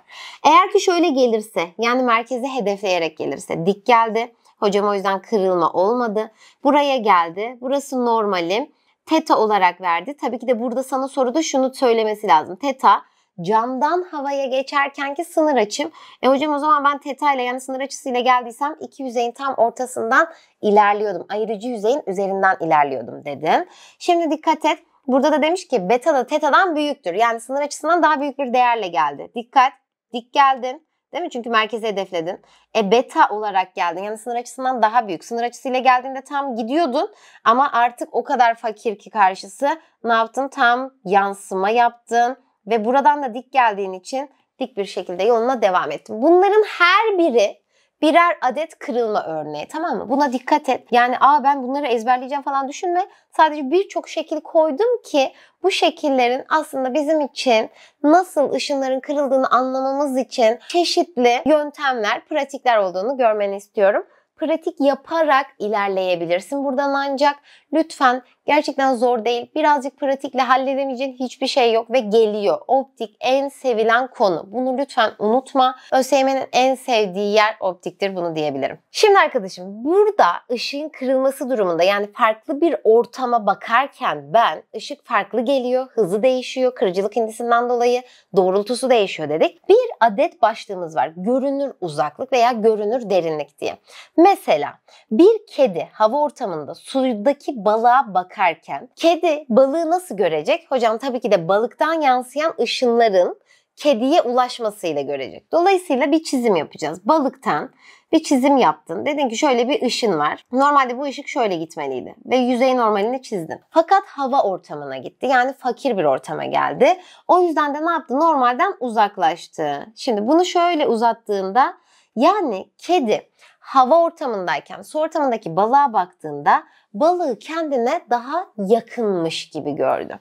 Eğer ki şöyle gelirse yani merkezi hedefleyerek gelirse dik geldi. Hocam o yüzden kırılma olmadı. Buraya geldi. Burası normalim. Teta olarak verdi. Tabii ki de burada sana soruda şunu söylemesi lazım. Teta camdan havaya geçerkenki sınır açım. E hocam o zaman ben teta ile yani sınır açısıyla geldiysem iki yüzeyin tam ortasından ilerliyordum. Ayırıcı yüzeyin üzerinden ilerliyordum dedin. Şimdi dikkat et. Burada da demiş ki beta da teta'dan büyüktür. Yani sınır açısından daha büyük bir değerle geldi. Dikkat. Dik geldin. Değil mi? Çünkü merkeze hedefledin. E beta olarak geldin. Yani sınır açısından daha büyük. Sınır açısıyla geldiğinde tam gidiyordun ama artık o kadar fakir ki karşısı ne yaptın? Tam yansıma yaptın ve buradan da dik geldiğin için dik bir şekilde yoluna devam ettim. Bunların her biri birer adet kırılma örneği tamam mı? Buna dikkat et. Yani aa ben bunları ezberleyeceğim falan düşünme. Sadece birçok şekil koydum ki bu şekillerin aslında bizim için nasıl ışınların kırıldığını anlamamız için çeşitli yöntemler, pratikler olduğunu görmeni istiyorum pratik yaparak ilerleyebilirsin buradan ancak Lütfen gerçekten zor değil. Birazcık pratikle halledemeyeceğin hiçbir şey yok ve geliyor. Optik en sevilen konu. Bunu lütfen unutma. ÖSYM'nin en sevdiği yer optiktir bunu diyebilirim. Şimdi arkadaşım burada ışığın kırılması durumunda yani farklı bir ortama bakarken ben ışık farklı geliyor, hızı değişiyor, kırıcılık indisinden dolayı doğrultusu değişiyor dedik. Bir adet başlığımız var. Görünür uzaklık veya görünür derinlik diye. Mesela bir kedi hava ortamında suyudaki balığa bakarken kedi balığı nasıl görecek? Hocam tabii ki de balıktan yansıyan ışınların kediye ulaşmasıyla görecek. Dolayısıyla bir çizim yapacağız. Balıktan bir çizim yaptın. Dedin ki şöyle bir ışın var. Normalde bu ışık şöyle gitmeliydi ve yüzey normalini çizdin. Fakat hava ortamına gitti. Yani fakir bir ortama geldi. O yüzden de ne yaptı? Normalden uzaklaştı. Şimdi bunu şöyle uzattığında yani kedi hava ortamındayken su ortamındaki balığa baktığında balığı kendine daha yakınmış gibi gördü.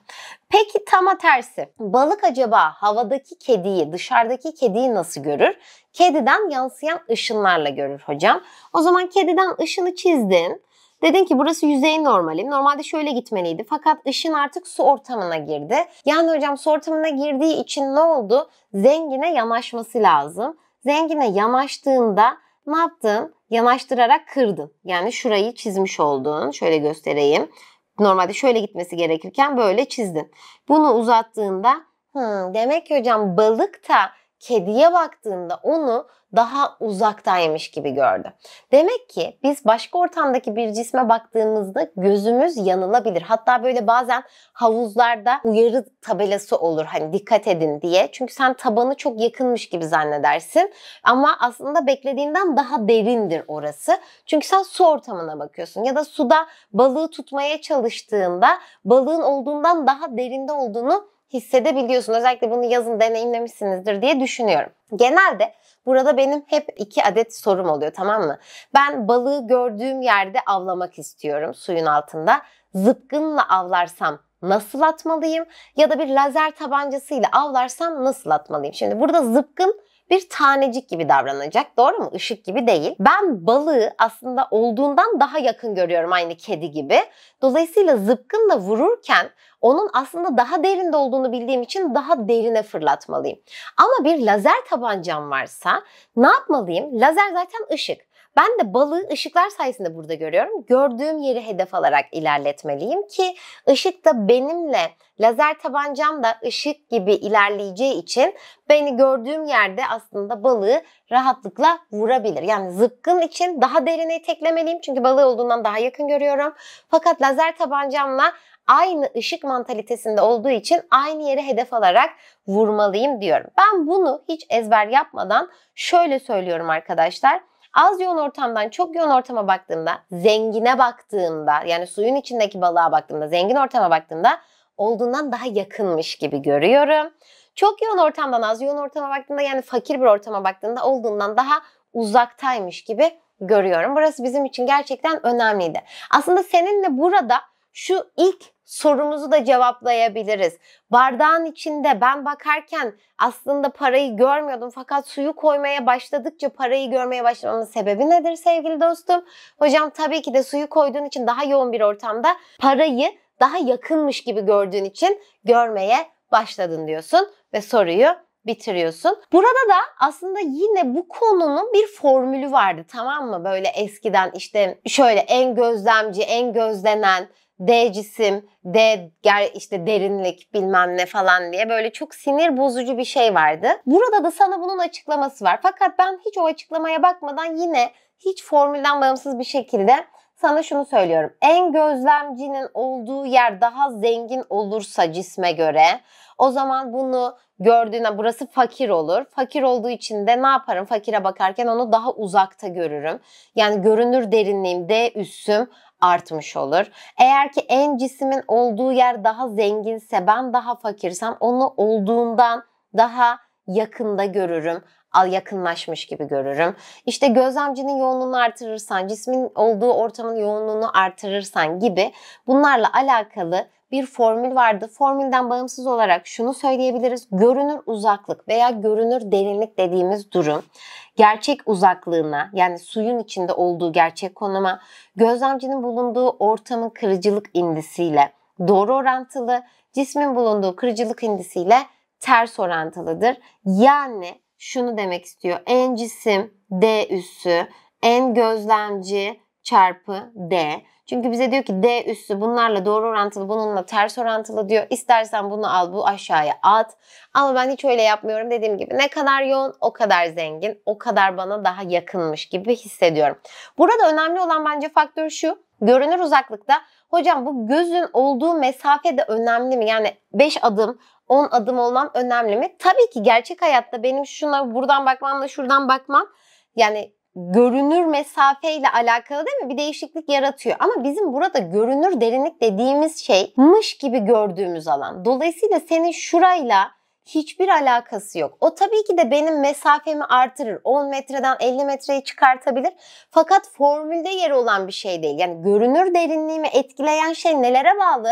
Peki tam tersi balık acaba havadaki kediyi dışarıdaki kediyi nasıl görür? Kediden yansıyan ışınlarla görür hocam. O zaman kediden ışını çizdin. Dedin ki burası yüzey normali. Normalde şöyle gitmeliydi. Fakat ışın artık su ortamına girdi. Yani hocam su ortamına girdiği için ne oldu? Zengine yanaşması lazım. Zengine yanaştığında ne yaptın? yanaştırarak kırdın. Yani şurayı çizmiş oldun. Şöyle göstereyim. Normalde şöyle gitmesi gerekirken böyle çizdin. Bunu uzattığında Hı, demek ki hocam balık da kediye baktığında onu daha uzaktan yemiş gibi gördü. Demek ki biz başka ortamdaki bir cisme baktığımızda gözümüz yanılabilir. Hatta böyle bazen havuzlarda uyarı tabelası olur hani dikkat edin diye. Çünkü sen tabanı çok yakınmış gibi zannedersin ama aslında beklediğinden daha derindir orası. Çünkü sen su ortamına bakıyorsun ya da suda balığı tutmaya çalıştığında balığın olduğundan daha derinde olduğunu hissedebiliyorsun. Özellikle bunu yazın deneyimlemişsinizdir diye düşünüyorum. Genelde burada benim hep iki adet sorum oluyor tamam mı? Ben balığı gördüğüm yerde avlamak istiyorum suyun altında. Zıpkınla avlarsam nasıl atmalıyım? Ya da bir lazer tabancasıyla avlarsam nasıl atmalıyım? Şimdi burada zıpkın bir tanecik gibi davranacak. Doğru mu? Işık gibi değil. Ben balığı aslında olduğundan daha yakın görüyorum aynı kedi gibi. Dolayısıyla zıpkınla vururken onun aslında daha derinde olduğunu bildiğim için daha derine fırlatmalıyım. Ama bir lazer tabancam varsa ne yapmalıyım? Lazer zaten ışık. Ben de balığı ışıklar sayesinde burada görüyorum. Gördüğüm yeri hedef alarak ilerletmeliyim ki ışık da benimle lazer tabancam da ışık gibi ilerleyeceği için beni gördüğüm yerde aslında balığı rahatlıkla vurabilir. Yani zıpkın için daha derine teklemeliyim çünkü balığı olduğundan daha yakın görüyorum. Fakat lazer tabancamla aynı ışık mantalitesinde olduğu için aynı yere hedef alarak vurmalıyım diyorum. Ben bunu hiç ezber yapmadan şöyle söylüyorum arkadaşlar. Az yoğun ortamdan çok yoğun ortama baktığımda, zengine baktığımda, yani suyun içindeki balığa baktığımda, zengin ortama baktığımda olduğundan daha yakınmış gibi görüyorum. Çok yoğun ortamdan az yoğun ortama baktığımda yani fakir bir ortama baktığımda olduğundan daha uzaktaymış gibi görüyorum. Burası bizim için gerçekten önemliydi. Aslında seninle burada şu ilk sorumuzu da cevaplayabiliriz. Bardağın içinde ben bakarken aslında parayı görmüyordum fakat suyu koymaya başladıkça parayı görmeye başlamamın sebebi nedir sevgili dostum? Hocam tabii ki de suyu koyduğun için daha yoğun bir ortamda parayı daha yakınmış gibi gördüğün için görmeye başladın diyorsun ve soruyu bitiriyorsun. Burada da aslında yine bu konunun bir formülü vardı tamam mı? Böyle eskiden işte şöyle en gözlemci, en gözlenen D cisim, D ger işte derinlik bilmem ne falan diye böyle çok sinir bozucu bir şey vardı. Burada da sana bunun açıklaması var. Fakat ben hiç o açıklamaya bakmadan yine hiç formülden bağımsız bir şekilde sana şunu söylüyorum. En gözlemcinin olduğu yer daha zengin olursa cisme göre o zaman bunu gördüğüne burası fakir olur. Fakir olduğu için de ne yaparım? Fakire bakarken onu daha uzakta görürüm. Yani görünür derinliğim D üssüm artmış olur. Eğer ki en cisimin olduğu yer daha zenginse ben daha fakirsem onu olduğundan daha yakında görürüm al yakınlaşmış gibi görürüm. İşte gözlemcinin yoğunluğunu artırırsan, cismin olduğu ortamın yoğunluğunu artırırsan gibi bunlarla alakalı bir formül vardı. Formülden bağımsız olarak şunu söyleyebiliriz. Görünür uzaklık veya görünür derinlik dediğimiz durum gerçek uzaklığına yani suyun içinde olduğu gerçek konuma gözlemcinin bulunduğu ortamın kırıcılık indisiyle doğru orantılı, cismin bulunduğu kırıcılık indisiyle ters orantılıdır. Yani şunu demek istiyor. En cisim D üssü, en gözlemci çarpı D. Çünkü bize diyor ki D üssü bunlarla doğru orantılı, bununla ters orantılı diyor. İstersen bunu al, bu aşağıya at. Ama ben hiç öyle yapmıyorum dediğim gibi. Ne kadar yoğun, o kadar zengin, o kadar bana daha yakınmış gibi hissediyorum. Burada önemli olan bence faktör şu. Görünür uzaklıkta hocam bu gözün olduğu mesafe de önemli mi? Yani 5 adım 10 adım olmam önemli mi? Tabii ki gerçek hayatta benim şuna buradan bakmamla şuradan bakmam yani görünür mesafeyle alakalı değil mi? Bir değişiklik yaratıyor. Ama bizim burada görünür derinlik dediğimiz şey mış gibi gördüğümüz alan. Dolayısıyla senin şurayla hiçbir alakası yok. O tabii ki de benim mesafemi artırır. 10 metreden 50 metreyi çıkartabilir. Fakat formülde yer olan bir şey değil. Yani görünür derinliğimi etkileyen şey nelere bağlı?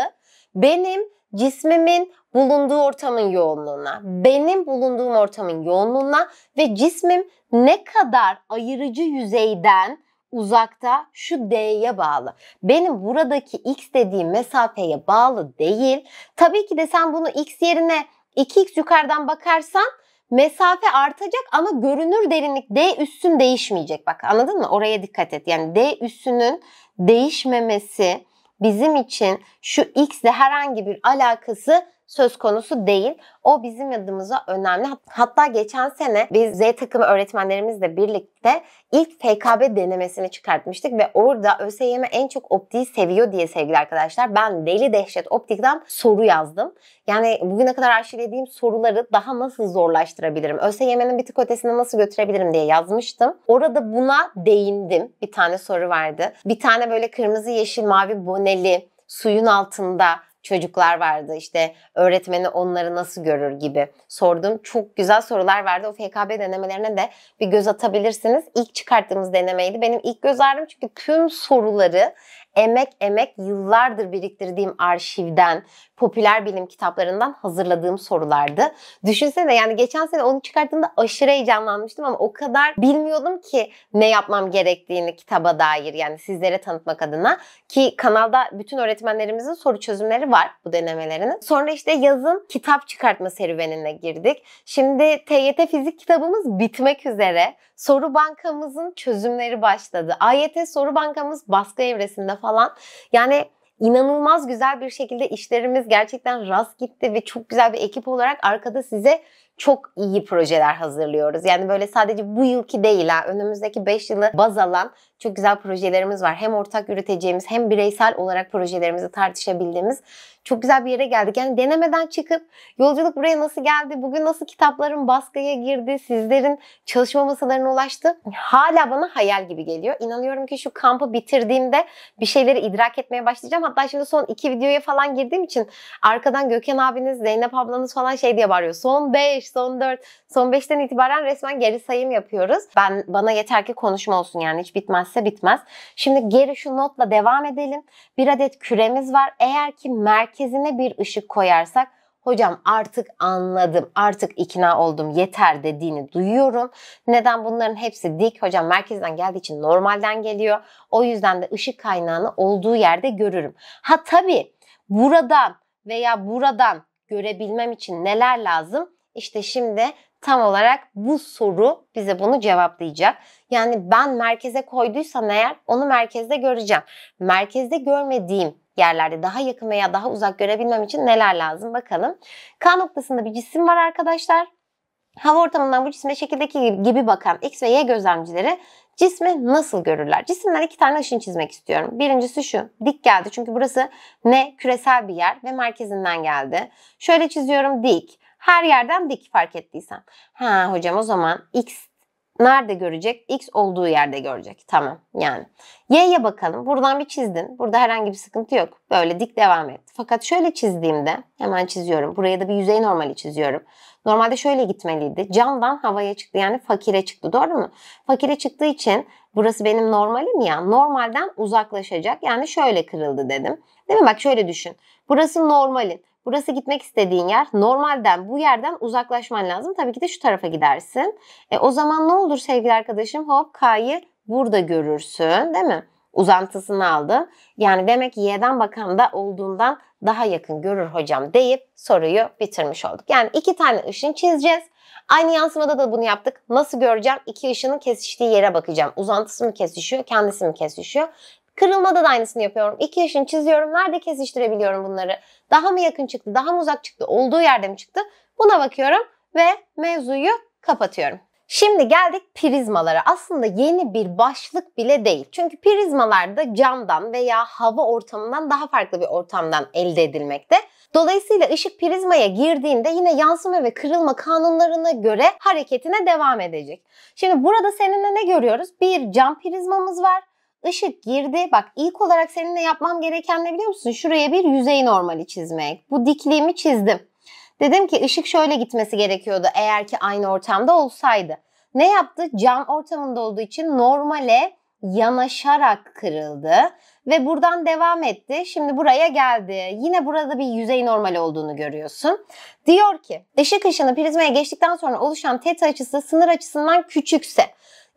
Benim cismimin bulunduğu ortamın yoğunluğuna, benim bulunduğum ortamın yoğunluğuna ve cismim ne kadar ayırıcı yüzeyden uzakta şu D'ye bağlı. Benim buradaki X dediğim mesafeye bağlı değil. Tabii ki de sen bunu X yerine 2X yukarıdan bakarsan mesafe artacak ama görünür derinlik D üssün değişmeyecek. Bak anladın mı? Oraya dikkat et. Yani D üssünün değişmemesi bizim için şu xle herhangi bir alakası söz konusu değil. O bizim adımıza önemli. Hatta geçen sene biz Z takımı öğretmenlerimizle birlikte ilk FKB denemesini çıkartmıştık ve orada ÖSYM en çok optiği seviyor diye sevgili arkadaşlar. Ben deli dehşet optikten soru yazdım. Yani bugüne kadar arşivlediğim soruları daha nasıl zorlaştırabilirim? ÖSYM'nin bir tık ötesine nasıl götürebilirim diye yazmıştım. Orada buna değindim. Bir tane soru vardı. Bir tane böyle kırmızı, yeşil, mavi boneli suyun altında çocuklar vardı. İşte öğretmeni onları nasıl görür gibi sordum. Çok güzel sorular vardı. O FKB denemelerine de bir göz atabilirsiniz. İlk çıkarttığımız denemeydi. Benim ilk göz ağrım çünkü tüm soruları emek emek yıllardır biriktirdiğim arşivden, popüler bilim kitaplarından hazırladığım sorulardı. Düşünsene yani geçen sene onu çıkarttığımda aşırı heyecanlanmıştım ama o kadar bilmiyordum ki ne yapmam gerektiğini kitaba dair yani sizlere tanıtmak adına ki kanalda bütün öğretmenlerimizin soru çözümleri var bu denemelerinin. Sonra işte yazın kitap çıkartma serüvenine girdik. Şimdi TYT fizik kitabımız bitmek üzere soru bankamızın çözümleri başladı. AYT soru bankamız baskı evresinde falan. Yani inanılmaz güzel bir şekilde işlerimiz gerçekten rast gitti ve çok güzel bir ekip olarak arkada size çok iyi projeler hazırlıyoruz. Yani böyle sadece bu yılki değil ha önümüzdeki 5 yılı baz alan çok güzel projelerimiz var. Hem ortak üreteceğimiz hem bireysel olarak projelerimizi tartışabildiğimiz çok güzel bir yere geldik. Yani denemeden çıkıp yolculuk buraya nasıl geldi, bugün nasıl kitapların baskıya girdi, sizlerin çalışma masalarına ulaştı. Hala bana hayal gibi geliyor. İnanıyorum ki şu kampı bitirdiğimde bir şeyleri idrak etmeye başlayacağım. Hatta şimdi son iki videoya falan girdiğim için arkadan Gökhan abiniz, Zeynep ablanız falan şey diye bağırıyor. Son 5, son 4, son 5'ten itibaren resmen geri sayım yapıyoruz. Ben Bana yeter ki konuşma olsun yani hiç bitmez bitmezse bitmez. Şimdi geri şu notla devam edelim. Bir adet küremiz var. Eğer ki merkezine bir ışık koyarsak hocam artık anladım, artık ikna oldum, yeter dediğini duyuyorum. Neden bunların hepsi dik? Hocam merkezden geldiği için normalden geliyor. O yüzden de ışık kaynağını olduğu yerde görürüm. Ha tabii buradan veya buradan görebilmem için neler lazım? İşte şimdi tam olarak bu soru bize bunu cevaplayacak. Yani ben merkeze koyduysam eğer onu merkezde göreceğim. Merkezde görmediğim yerlerde daha yakın veya daha uzak görebilmem için neler lazım bakalım. K noktasında bir cisim var arkadaşlar. Hava ortamından bu cisme şekildeki gibi bakan X ve Y gözlemcileri cismi nasıl görürler? Cisimden iki tane ışın çizmek istiyorum. Birincisi şu, dik geldi çünkü burası ne küresel bir yer ve merkezinden geldi. Şöyle çiziyorum dik. Her yerden dik fark ettiysen. Ha hocam o zaman x nerede görecek? X olduğu yerde görecek. Tamam yani. Y'ye bakalım. Buradan bir çizdin. Burada herhangi bir sıkıntı yok. Böyle dik devam et. Fakat şöyle çizdiğimde hemen çiziyorum. Buraya da bir yüzey normali çiziyorum. Normalde şöyle gitmeliydi. Camdan havaya çıktı. Yani fakire çıktı. Doğru mu? Fakire çıktığı için burası benim normalim ya. Normalden uzaklaşacak. Yani şöyle kırıldı dedim. Değil mi? Bak şöyle düşün. Burası normalin. Burası gitmek istediğin yer. Normalden bu yerden uzaklaşman lazım. Tabii ki de şu tarafa gidersin. E, o zaman ne olur sevgili arkadaşım? Hop K'yı burada görürsün değil mi? Uzantısını aldı. Yani demek ki Y'den bakan da olduğundan daha yakın görür hocam deyip soruyu bitirmiş olduk. Yani iki tane ışın çizeceğiz. Aynı yansımada da bunu yaptık. Nasıl göreceğim? İki ışının kesiştiği yere bakacağım. Uzantısı mı kesişiyor, kendisi mi kesişiyor? Kırılmada da aynısını yapıyorum. İki yaşın çiziyorum. Nerede kesiştirebiliyorum bunları? Daha mı yakın çıktı? Daha mı uzak çıktı? Olduğu yerde mi çıktı? Buna bakıyorum ve mevzuyu kapatıyorum. Şimdi geldik prizmalara. Aslında yeni bir başlık bile değil. Çünkü prizmalar da camdan veya hava ortamından daha farklı bir ortamdan elde edilmekte. Dolayısıyla ışık prizmaya girdiğinde yine yansıma ve kırılma kanunlarına göre hareketine devam edecek. Şimdi burada seninle ne görüyoruz? Bir cam prizmamız var. Işık girdi. Bak ilk olarak seninle yapmam gereken ne biliyor musun? Şuraya bir yüzey normali çizmek. Bu dikliğimi çizdim. Dedim ki ışık şöyle gitmesi gerekiyordu eğer ki aynı ortamda olsaydı. Ne yaptı? Cam ortamında olduğu için normale yanaşarak kırıldı ve buradan devam etti. Şimdi buraya geldi. Yine burada bir yüzey normal olduğunu görüyorsun. Diyor ki ışık ışını prizmaya geçtikten sonra oluşan teta açısı sınır açısından küçükse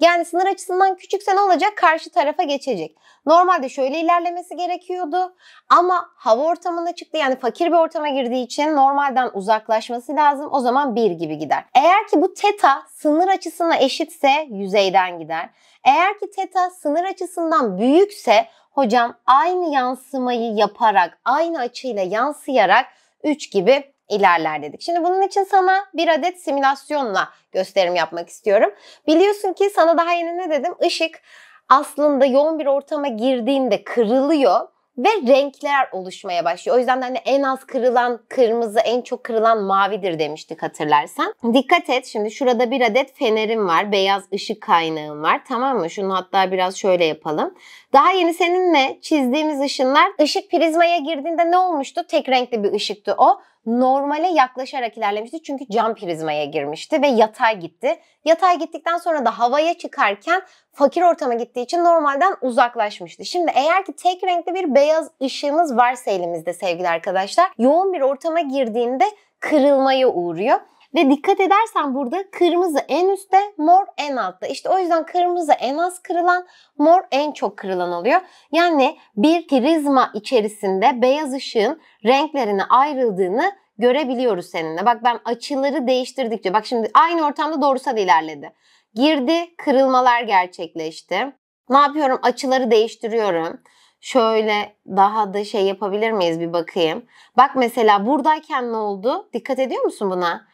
yani sınır açısından küçükse ne olacak? Karşı tarafa geçecek. Normalde şöyle ilerlemesi gerekiyordu ama hava ortamına çıktı yani fakir bir ortama girdiği için normalden uzaklaşması lazım. O zaman 1 gibi gider. Eğer ki bu teta sınır açısına eşitse yüzeyden gider. Eğer ki teta sınır açısından büyükse hocam aynı yansımayı yaparak, aynı açıyla yansıyarak 3 gibi ilerler dedik. Şimdi bunun için sana bir adet simülasyonla gösterim yapmak istiyorum. Biliyorsun ki sana daha yeni ne dedim? Işık aslında yoğun bir ortama girdiğinde kırılıyor ve renkler oluşmaya başlıyor. O yüzden hani en az kırılan kırmızı, en çok kırılan mavidir demiştik hatırlarsan. Dikkat et şimdi şurada bir adet fenerim var. Beyaz ışık kaynağım var. Tamam mı? Şunu hatta biraz şöyle yapalım. Daha yeni seninle çizdiğimiz ışınlar ışık prizmaya girdiğinde ne olmuştu? Tek renkli bir ışıktı o normale yaklaşarak ilerlemişti. Çünkü cam prizmaya girmişti ve yatay gitti. Yatay gittikten sonra da havaya çıkarken fakir ortama gittiği için normalden uzaklaşmıştı. Şimdi eğer ki tek renkli bir beyaz ışığımız varsa elimizde sevgili arkadaşlar, yoğun bir ortama girdiğinde kırılmaya uğruyor. Ve dikkat edersen burada kırmızı en üstte, mor en altta. İşte o yüzden kırmızı en az kırılan, mor en çok kırılan oluyor. Yani bir prizma içerisinde beyaz ışığın renklerine ayrıldığını görebiliyoruz seninle. Bak ben açıları değiştirdikçe, bak şimdi aynı ortamda doğrusal ilerledi. Girdi, kırılmalar gerçekleşti. Ne yapıyorum? Açıları değiştiriyorum. Şöyle daha da şey yapabilir miyiz bir bakayım. Bak mesela buradayken ne oldu? Dikkat ediyor musun buna?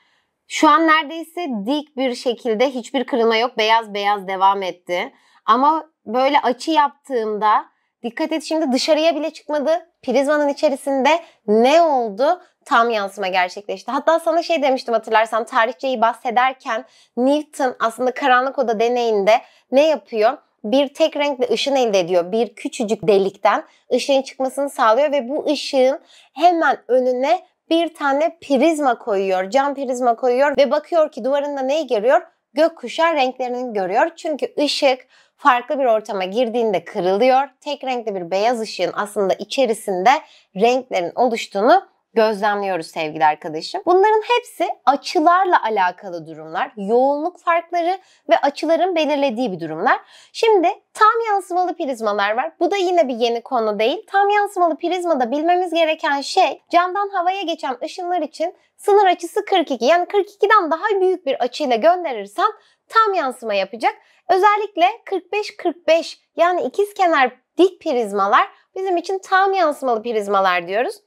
Şu an neredeyse dik bir şekilde hiçbir kırılma yok. Beyaz beyaz devam etti. Ama böyle açı yaptığımda dikkat et şimdi dışarıya bile çıkmadı. Prizmanın içerisinde ne oldu? Tam yansıma gerçekleşti. Hatta sana şey demiştim hatırlarsan tarihçeyi bahsederken Newton aslında karanlık oda deneyinde ne yapıyor? bir tek renkle ışın elde ediyor. Bir küçücük delikten ışığın çıkmasını sağlıyor ve bu ışığın hemen önüne bir tane prizma koyuyor. Cam prizma koyuyor ve bakıyor ki duvarında neyi görüyor? Gökkuşağı renklerini görüyor. Çünkü ışık farklı bir ortama girdiğinde kırılıyor. Tek renkli bir beyaz ışığın aslında içerisinde renklerin oluştuğunu gözlemliyoruz sevgili arkadaşım. Bunların hepsi açılarla alakalı durumlar, yoğunluk farkları ve açıların belirlediği bir durumlar. Şimdi tam yansımalı prizmalar var. Bu da yine bir yeni konu değil. Tam yansımalı prizmada bilmemiz gereken şey camdan havaya geçen ışınlar için sınır açısı 42. Yani 42'den daha büyük bir açıyla gönderirsen tam yansıma yapacak. Özellikle 45-45 yani ikiz kenar dik prizmalar bizim için tam yansımalı prizmalar diyoruz.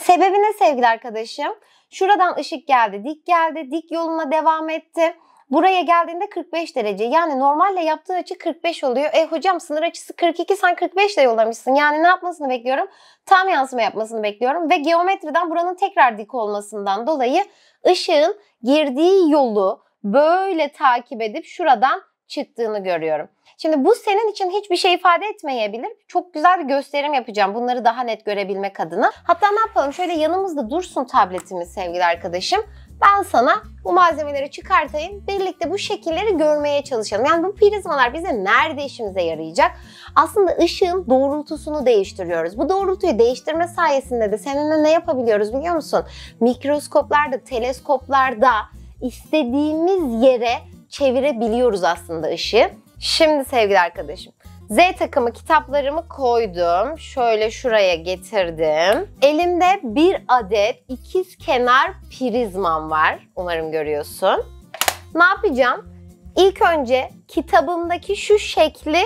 Sebebi ne sevgili arkadaşım? Şuradan ışık geldi, dik geldi, dik yoluna devam etti. Buraya geldiğinde 45 derece. Yani normalde yaptığın açı 45 oluyor. E hocam sınır açısı 42 sen 45 ile yollamışsın. Yani ne yapmasını bekliyorum? Tam yansıma yapmasını bekliyorum. Ve geometriden buranın tekrar dik olmasından dolayı ışığın girdiği yolu böyle takip edip şuradan çıktığını görüyorum. Şimdi bu senin için hiçbir şey ifade etmeyebilir. Çok güzel bir gösterim yapacağım bunları daha net görebilmek adına. Hatta ne yapalım şöyle yanımızda dursun tabletimiz sevgili arkadaşım. Ben sana bu malzemeleri çıkartayım. Birlikte bu şekilleri görmeye çalışalım. Yani bu prizmalar bize nerede işimize yarayacak? Aslında ışığın doğrultusunu değiştiriyoruz. Bu doğrultuyu değiştirme sayesinde de seninle ne yapabiliyoruz biliyor musun? Mikroskoplarda, teleskoplarda istediğimiz yere çevirebiliyoruz aslında ışığı. Şimdi sevgili arkadaşım Z takımı kitaplarımı koydum. Şöyle şuraya getirdim. Elimde bir adet ikiz kenar prizmam var. Umarım görüyorsun. Ne yapacağım? İlk önce kitabımdaki şu şekli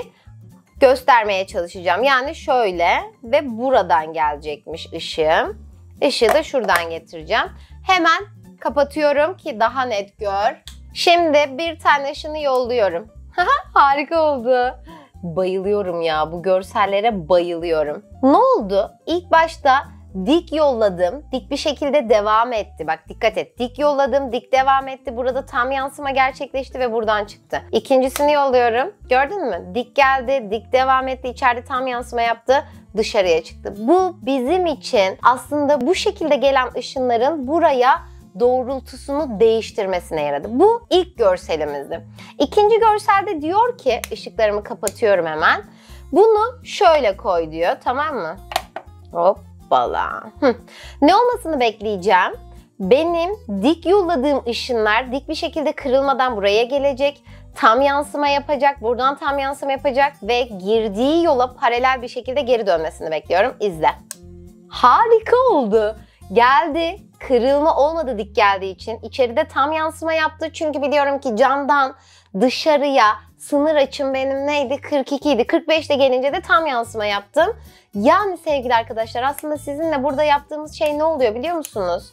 göstermeye çalışacağım. Yani şöyle ve buradan gelecekmiş ışığım. Işığı da şuradan getireceğim. Hemen kapatıyorum ki daha net gör. Şimdi bir tane şunu yolluyorum. Harika oldu. Bayılıyorum ya bu görsellere bayılıyorum. Ne oldu? İlk başta dik yolladım. Dik bir şekilde devam etti. Bak dikkat et. Dik yolladım. Dik devam etti. Burada tam yansıma gerçekleşti ve buradan çıktı. İkincisini yolluyorum. Gördün mü? Dik geldi. Dik devam etti. İçeride tam yansıma yaptı dışarıya çıktı. Bu bizim için aslında bu şekilde gelen ışınların buraya doğrultusunu değiştirmesine yaradı. Bu ilk görselimizdi. İkinci görselde diyor ki, ışıklarımı kapatıyorum hemen. Bunu şöyle koy diyor tamam mı? Hoppala. ne olmasını bekleyeceğim? Benim dik yolladığım ışınlar dik bir şekilde kırılmadan buraya gelecek tam yansıma yapacak, buradan tam yansıma yapacak ve girdiği yola paralel bir şekilde geri dönmesini bekliyorum. İzle. Harika oldu. Geldi, kırılma olmadı dik geldiği için. içeride tam yansıma yaptı. Çünkü biliyorum ki camdan dışarıya sınır açım benim neydi? 42 idi. 45 de gelince de tam yansıma yaptım. Yani sevgili arkadaşlar aslında sizinle burada yaptığımız şey ne oluyor biliyor musunuz?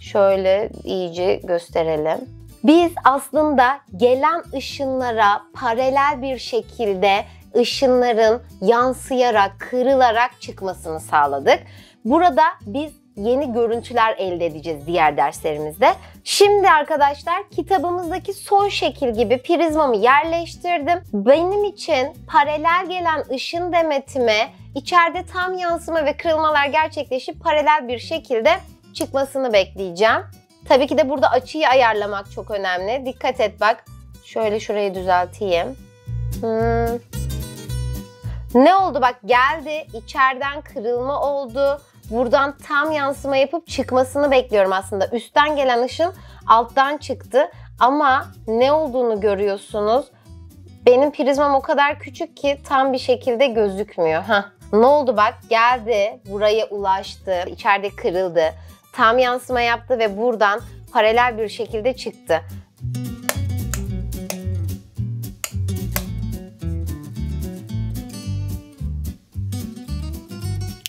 Şöyle iyice gösterelim. Biz aslında gelen ışınlara paralel bir şekilde ışınların yansıyarak, kırılarak çıkmasını sağladık. Burada biz yeni görüntüler elde edeceğiz diğer derslerimizde. Şimdi arkadaşlar kitabımızdaki son şekil gibi prizmamı yerleştirdim. Benim için paralel gelen ışın demetime içeride tam yansıma ve kırılmalar gerçekleşip paralel bir şekilde çıkmasını bekleyeceğim. Tabii ki de burada açıyı ayarlamak çok önemli. Dikkat et bak. Şöyle şurayı düzelteyim. Hmm. Ne oldu bak geldi içeriden kırılma oldu. Buradan tam yansıma yapıp çıkmasını bekliyorum aslında. Üstten gelen ışın alttan çıktı ama ne olduğunu görüyorsunuz. Benim prizmam o kadar küçük ki tam bir şekilde gözükmüyor. Heh. Ne oldu bak geldi buraya ulaştı içeride kırıldı tam yansıma yaptı ve buradan paralel bir şekilde çıktı.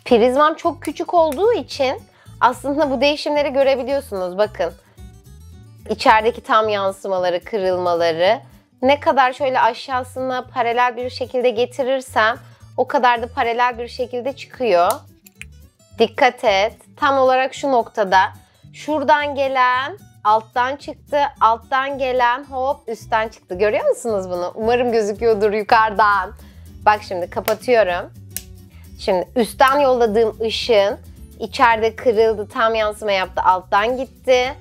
Prizmam çok küçük olduğu için aslında bu değişimleri görebiliyorsunuz. Bakın içerideki tam yansımaları, kırılmaları ne kadar şöyle aşağısına paralel bir şekilde getirirsem o kadar da paralel bir şekilde çıkıyor. Dikkat et. Tam olarak şu noktada. Şuradan gelen alttan çıktı. Alttan gelen hop üstten çıktı. Görüyor musunuz bunu? Umarım gözüküyordur yukarıdan. Bak şimdi kapatıyorum. Şimdi üstten yolladığım ışın içeride kırıldı, tam yansıma yaptı, alttan gitti.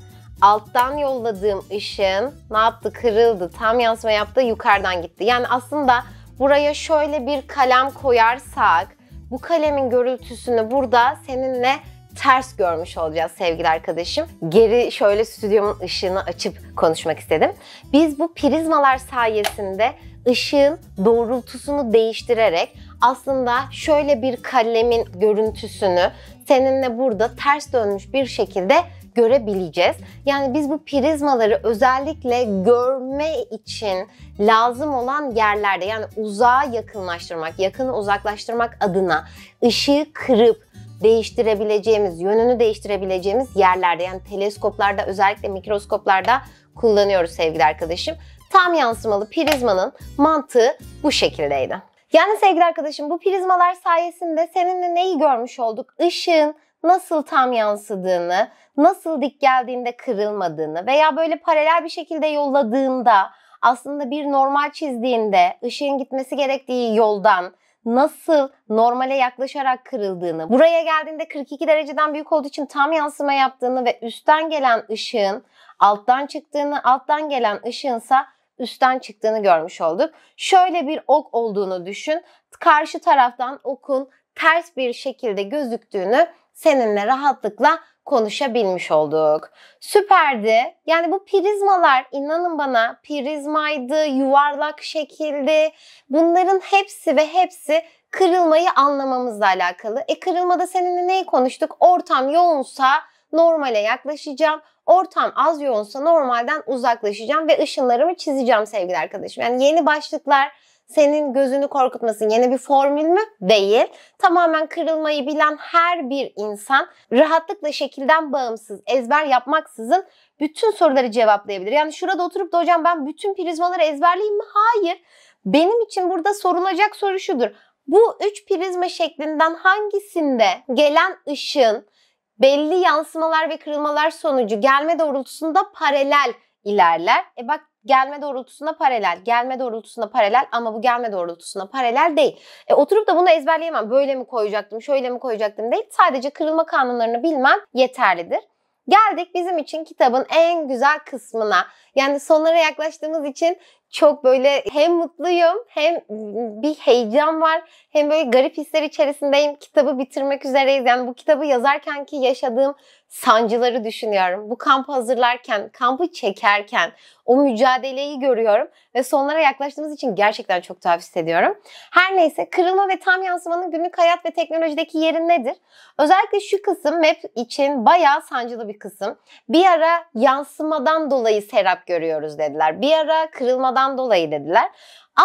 Alttan yolladığım ışın ne yaptı? Kırıldı, tam yansıma yaptı, yukarıdan gitti. Yani aslında buraya şöyle bir kalem koyarsak bu kalemin görüntüsünü burada seninle ters görmüş olacağız sevgili arkadaşım. Geri şöyle stüdyomun ışığını açıp konuşmak istedim. Biz bu prizmalar sayesinde ışığın doğrultusunu değiştirerek aslında şöyle bir kalemin görüntüsünü seninle burada ters dönmüş bir şekilde görebileceğiz. Yani biz bu prizmaları özellikle görme için lazım olan yerlerde yani uzağa yakınlaştırmak, yakını uzaklaştırmak adına ışığı kırıp değiştirebileceğimiz, yönünü değiştirebileceğimiz yerlerde yani teleskoplarda özellikle mikroskoplarda kullanıyoruz sevgili arkadaşım. Tam yansımalı prizmanın mantığı bu şekildeydi. Yani sevgili arkadaşım bu prizmalar sayesinde seninle neyi görmüş olduk? Işığın nasıl tam yansıdığını, nasıl dik geldiğinde kırılmadığını veya böyle paralel bir şekilde yolladığında aslında bir normal çizdiğinde ışığın gitmesi gerektiği yoldan nasıl normale yaklaşarak kırıldığını, buraya geldiğinde 42 dereceden büyük olduğu için tam yansıma yaptığını ve üstten gelen ışığın alttan çıktığını, alttan gelen ışığınsa üstten çıktığını görmüş olduk. Şöyle bir ok olduğunu düşün. Karşı taraftan okun ters bir şekilde gözüktüğünü seninle rahatlıkla konuşabilmiş olduk. Süperdi. Yani bu prizmalar inanın bana prizmaydı, yuvarlak şekildi. Bunların hepsi ve hepsi kırılmayı anlamamızla alakalı. E kırılmada seninle neyi konuştuk? Ortam yoğunsa normale yaklaşacağım. Ortam az yoğunsa normalden uzaklaşacağım ve ışınlarımı çizeceğim sevgili arkadaşım. Yani yeni başlıklar senin gözünü korkutmasın yeni bir formül mü? Değil. Tamamen kırılmayı bilen her bir insan rahatlıkla şekilden bağımsız, ezber yapmaksızın bütün soruları cevaplayabilir. Yani şurada oturup da hocam ben bütün prizmaları ezberleyeyim mi? Hayır. Benim için burada sorulacak soru şudur. Bu üç prizma şeklinden hangisinde gelen ışın belli yansımalar ve kırılmalar sonucu gelme doğrultusunda paralel ilerler. E bak gelme doğrultusunda paralel, gelme doğrultusunda paralel ama bu gelme doğrultusunda paralel değil. E oturup da bunu ezberleyemem. Böyle mi koyacaktım, şöyle mi koyacaktım değil. Sadece kırılma kanunlarını bilmem yeterlidir. Geldik bizim için kitabın en güzel kısmına. Yani sonlara yaklaştığımız için çok böyle hem mutluyum hem bir heyecan var hem böyle garip hisler içerisindeyim. Kitabı bitirmek üzereyiz. Yani bu kitabı yazarken ki yaşadığım sancıları düşünüyorum. Bu kampı hazırlarken, kampı çekerken o mücadeleyi görüyorum ve sonlara yaklaştığımız için gerçekten çok tuhaf hissediyorum. Her neyse kırılma ve tam yansımanın günlük hayat ve teknolojideki yeri nedir? Özellikle şu kısım map için bayağı sancılı bir kısım. Bir ara yansımadan dolayı serap görüyoruz dediler. Bir ara kırılmadan ondan dolayı dediler.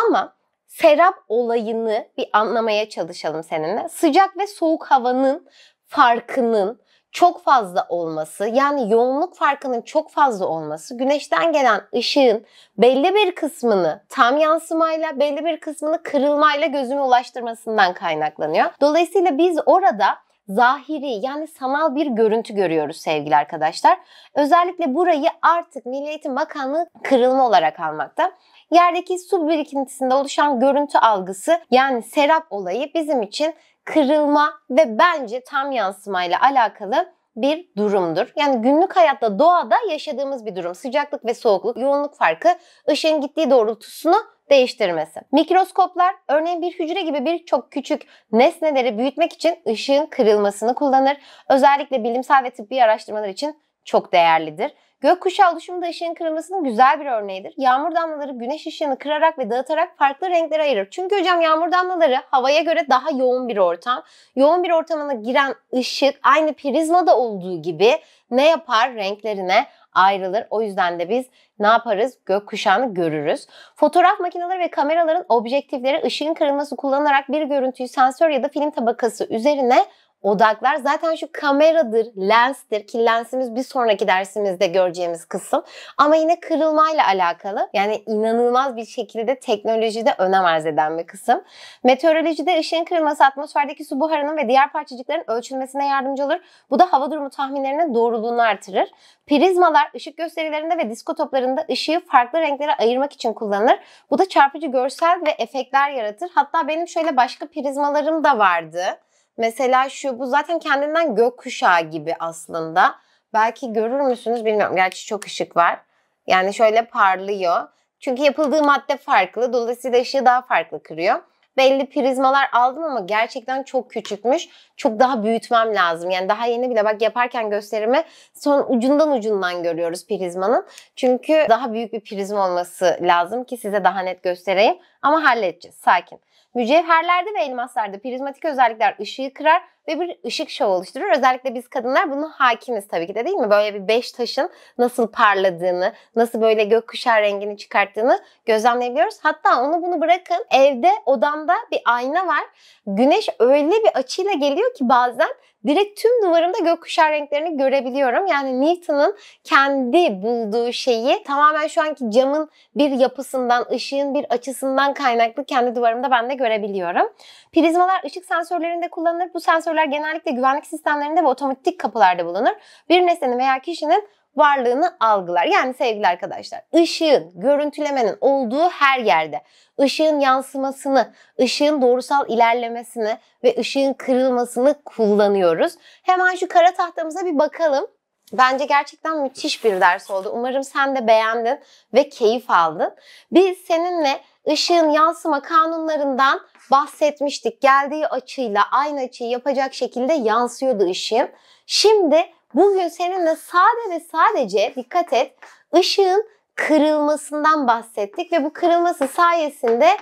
Ama serap olayını bir anlamaya çalışalım seninle. Sıcak ve soğuk havanın farkının çok fazla olması yani yoğunluk farkının çok fazla olması güneşten gelen ışığın belli bir kısmını tam yansımayla belli bir kısmını kırılmayla gözüme ulaştırmasından kaynaklanıyor. Dolayısıyla biz orada zahiri yani sanal bir görüntü görüyoruz sevgili arkadaşlar. Özellikle burayı artık Milli Eğitim Bakanlığı kırılma olarak almakta. Yerdeki su birikintisinde oluşan görüntü algısı yani serap olayı bizim için kırılma ve bence tam yansımayla alakalı bir durumdur. Yani günlük hayatta doğada yaşadığımız bir durum. Sıcaklık ve soğukluk, yoğunluk farkı ışığın gittiği doğrultusunu değiştirmesi. Mikroskoplar örneğin bir hücre gibi birçok küçük nesneleri büyütmek için ışığın kırılmasını kullanır. Özellikle bilimsel ve tıbbi araştırmalar için çok değerlidir. Gökkuşağı oluşumu da ışığın kırılmasının güzel bir örneğidir. Yağmur damlaları güneş ışığını kırarak ve dağıtarak farklı renklere ayırır. Çünkü hocam yağmur damlaları havaya göre daha yoğun bir ortam. Yoğun bir ortamına giren ışık aynı prizmada olduğu gibi ne yapar? Renklerine ayrılır. O yüzden de biz ne yaparız? Gökkuşağını görürüz. Fotoğraf makineleri ve kameraların objektifleri ışığın kırılması kullanılarak bir görüntüyü sensör ya da film tabakası üzerine odaklar zaten şu kameradır, lenstir ki lensimiz bir sonraki dersimizde göreceğimiz kısım. Ama yine kırılmayla alakalı yani inanılmaz bir şekilde teknolojide önem arz eden bir kısım. Meteorolojide ışığın kırılması atmosferdeki su buharının ve diğer parçacıkların ölçülmesine yardımcı olur. Bu da hava durumu tahminlerinin doğruluğunu artırır. Prizmalar ışık gösterilerinde ve disko toplarında ışığı farklı renklere ayırmak için kullanılır. Bu da çarpıcı görsel ve efektler yaratır. Hatta benim şöyle başka prizmalarım da vardı. Mesela şu bu zaten kendinden gökkuşağı gibi aslında. Belki görür müsünüz bilmiyorum. Gerçi çok ışık var. Yani şöyle parlıyor. Çünkü yapıldığı madde farklı. Dolayısıyla ışığı daha farklı kırıyor. Belli prizmalar aldım ama gerçekten çok küçükmüş. Çok daha büyütmem lazım. Yani daha yeni bile bak yaparken gösterimi son ucundan ucundan görüyoruz prizmanın. Çünkü daha büyük bir prizma olması lazım ki size daha net göstereyim. Ama halledeceğiz. Sakin. Mücevherlerde ve elmaslarda prizmatik özellikler ışığı kırar ve bir ışık şov oluşturur. Özellikle biz kadınlar bunu hakimiz tabii ki de değil mi? Böyle bir beş taşın nasıl parladığını, nasıl böyle gökkuşağı rengini çıkarttığını gözlemleyebiliyoruz. Hatta onu bunu bırakın. Evde odamda bir ayna var. Güneş öyle bir açıyla geliyor ki bazen direkt tüm duvarımda gökkuşağı renklerini görebiliyorum. Yani Newton'un kendi bulduğu şeyi tamamen şu anki camın bir yapısından, ışığın bir açısından kaynaklı kendi duvarımda ben de görebiliyorum. Prizmalar ışık sensörlerinde kullanılır. Bu sensör sensörler genellikle güvenlik sistemlerinde ve otomatik kapılarda bulunur. Bir nesnenin veya kişinin varlığını algılar. Yani sevgili arkadaşlar, ışığın, görüntülemenin olduğu her yerde ışığın yansımasını, ışığın doğrusal ilerlemesini ve ışığın kırılmasını kullanıyoruz. Hemen şu kara tahtamıza bir bakalım. Bence gerçekten müthiş bir ders oldu. Umarım sen de beğendin ve keyif aldın. Biz seninle ışığın yansıma kanunlarından bahsetmiştik. Geldiği açıyla aynı açıyı yapacak şekilde yansıyordu ışığın. Şimdi bugün seninle sade ve sadece dikkat et ışığın kırılmasından bahsettik ve bu kırılması sayesinde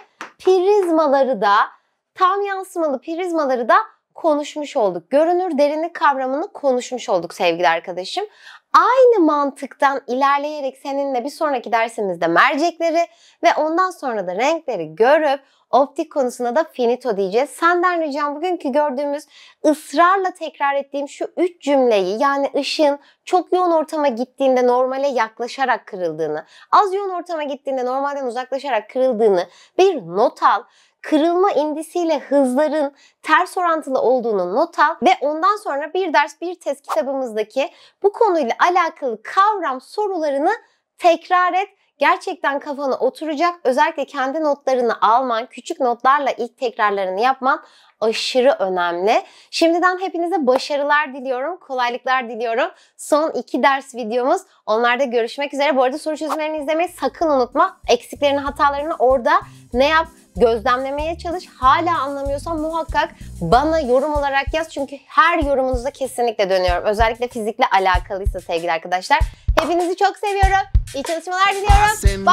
prizmaları da tam yansımalı prizmaları da konuşmuş olduk. Görünür derinlik kavramını konuşmuş olduk sevgili arkadaşım. Aynı mantıktan ilerleyerek seninle bir sonraki dersimizde mercekleri ve ondan sonra da renkleri görüp optik konusuna da finito diyeceğiz. Senden ricam bugünkü gördüğümüz ısrarla tekrar ettiğim şu üç cümleyi yani ışın çok yoğun ortama gittiğinde normale yaklaşarak kırıldığını, az yoğun ortama gittiğinde normalden uzaklaşarak kırıldığını bir not al kırılma indisiyle hızların ters orantılı olduğunu not al ve ondan sonra bir ders bir test kitabımızdaki bu konuyla alakalı kavram sorularını tekrar et gerçekten kafanı oturacak. Özellikle kendi notlarını alman, küçük notlarla ilk tekrarlarını yapman aşırı önemli. Şimdiden hepinize başarılar diliyorum, kolaylıklar diliyorum. Son iki ders videomuz. Onlarda görüşmek üzere. Bu arada soru çözümlerini izlemeyi sakın unutma. Eksiklerini, hatalarını orada ne yap? gözlemlemeye çalış. Hala anlamıyorsan muhakkak bana yorum olarak yaz. Çünkü her yorumunuza kesinlikle dönüyorum. Özellikle fizikle alakalıysa sevgili arkadaşlar. Hepinizi çok seviyorum. İyi çalışmalar diliyorum.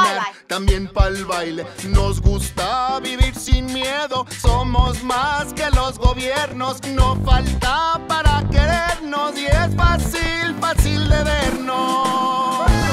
Bye bye. Nos gusta vivir sin miedo. Somos más que los gobiernos. No falta para querernos. Y es fácil, fácil de vernos.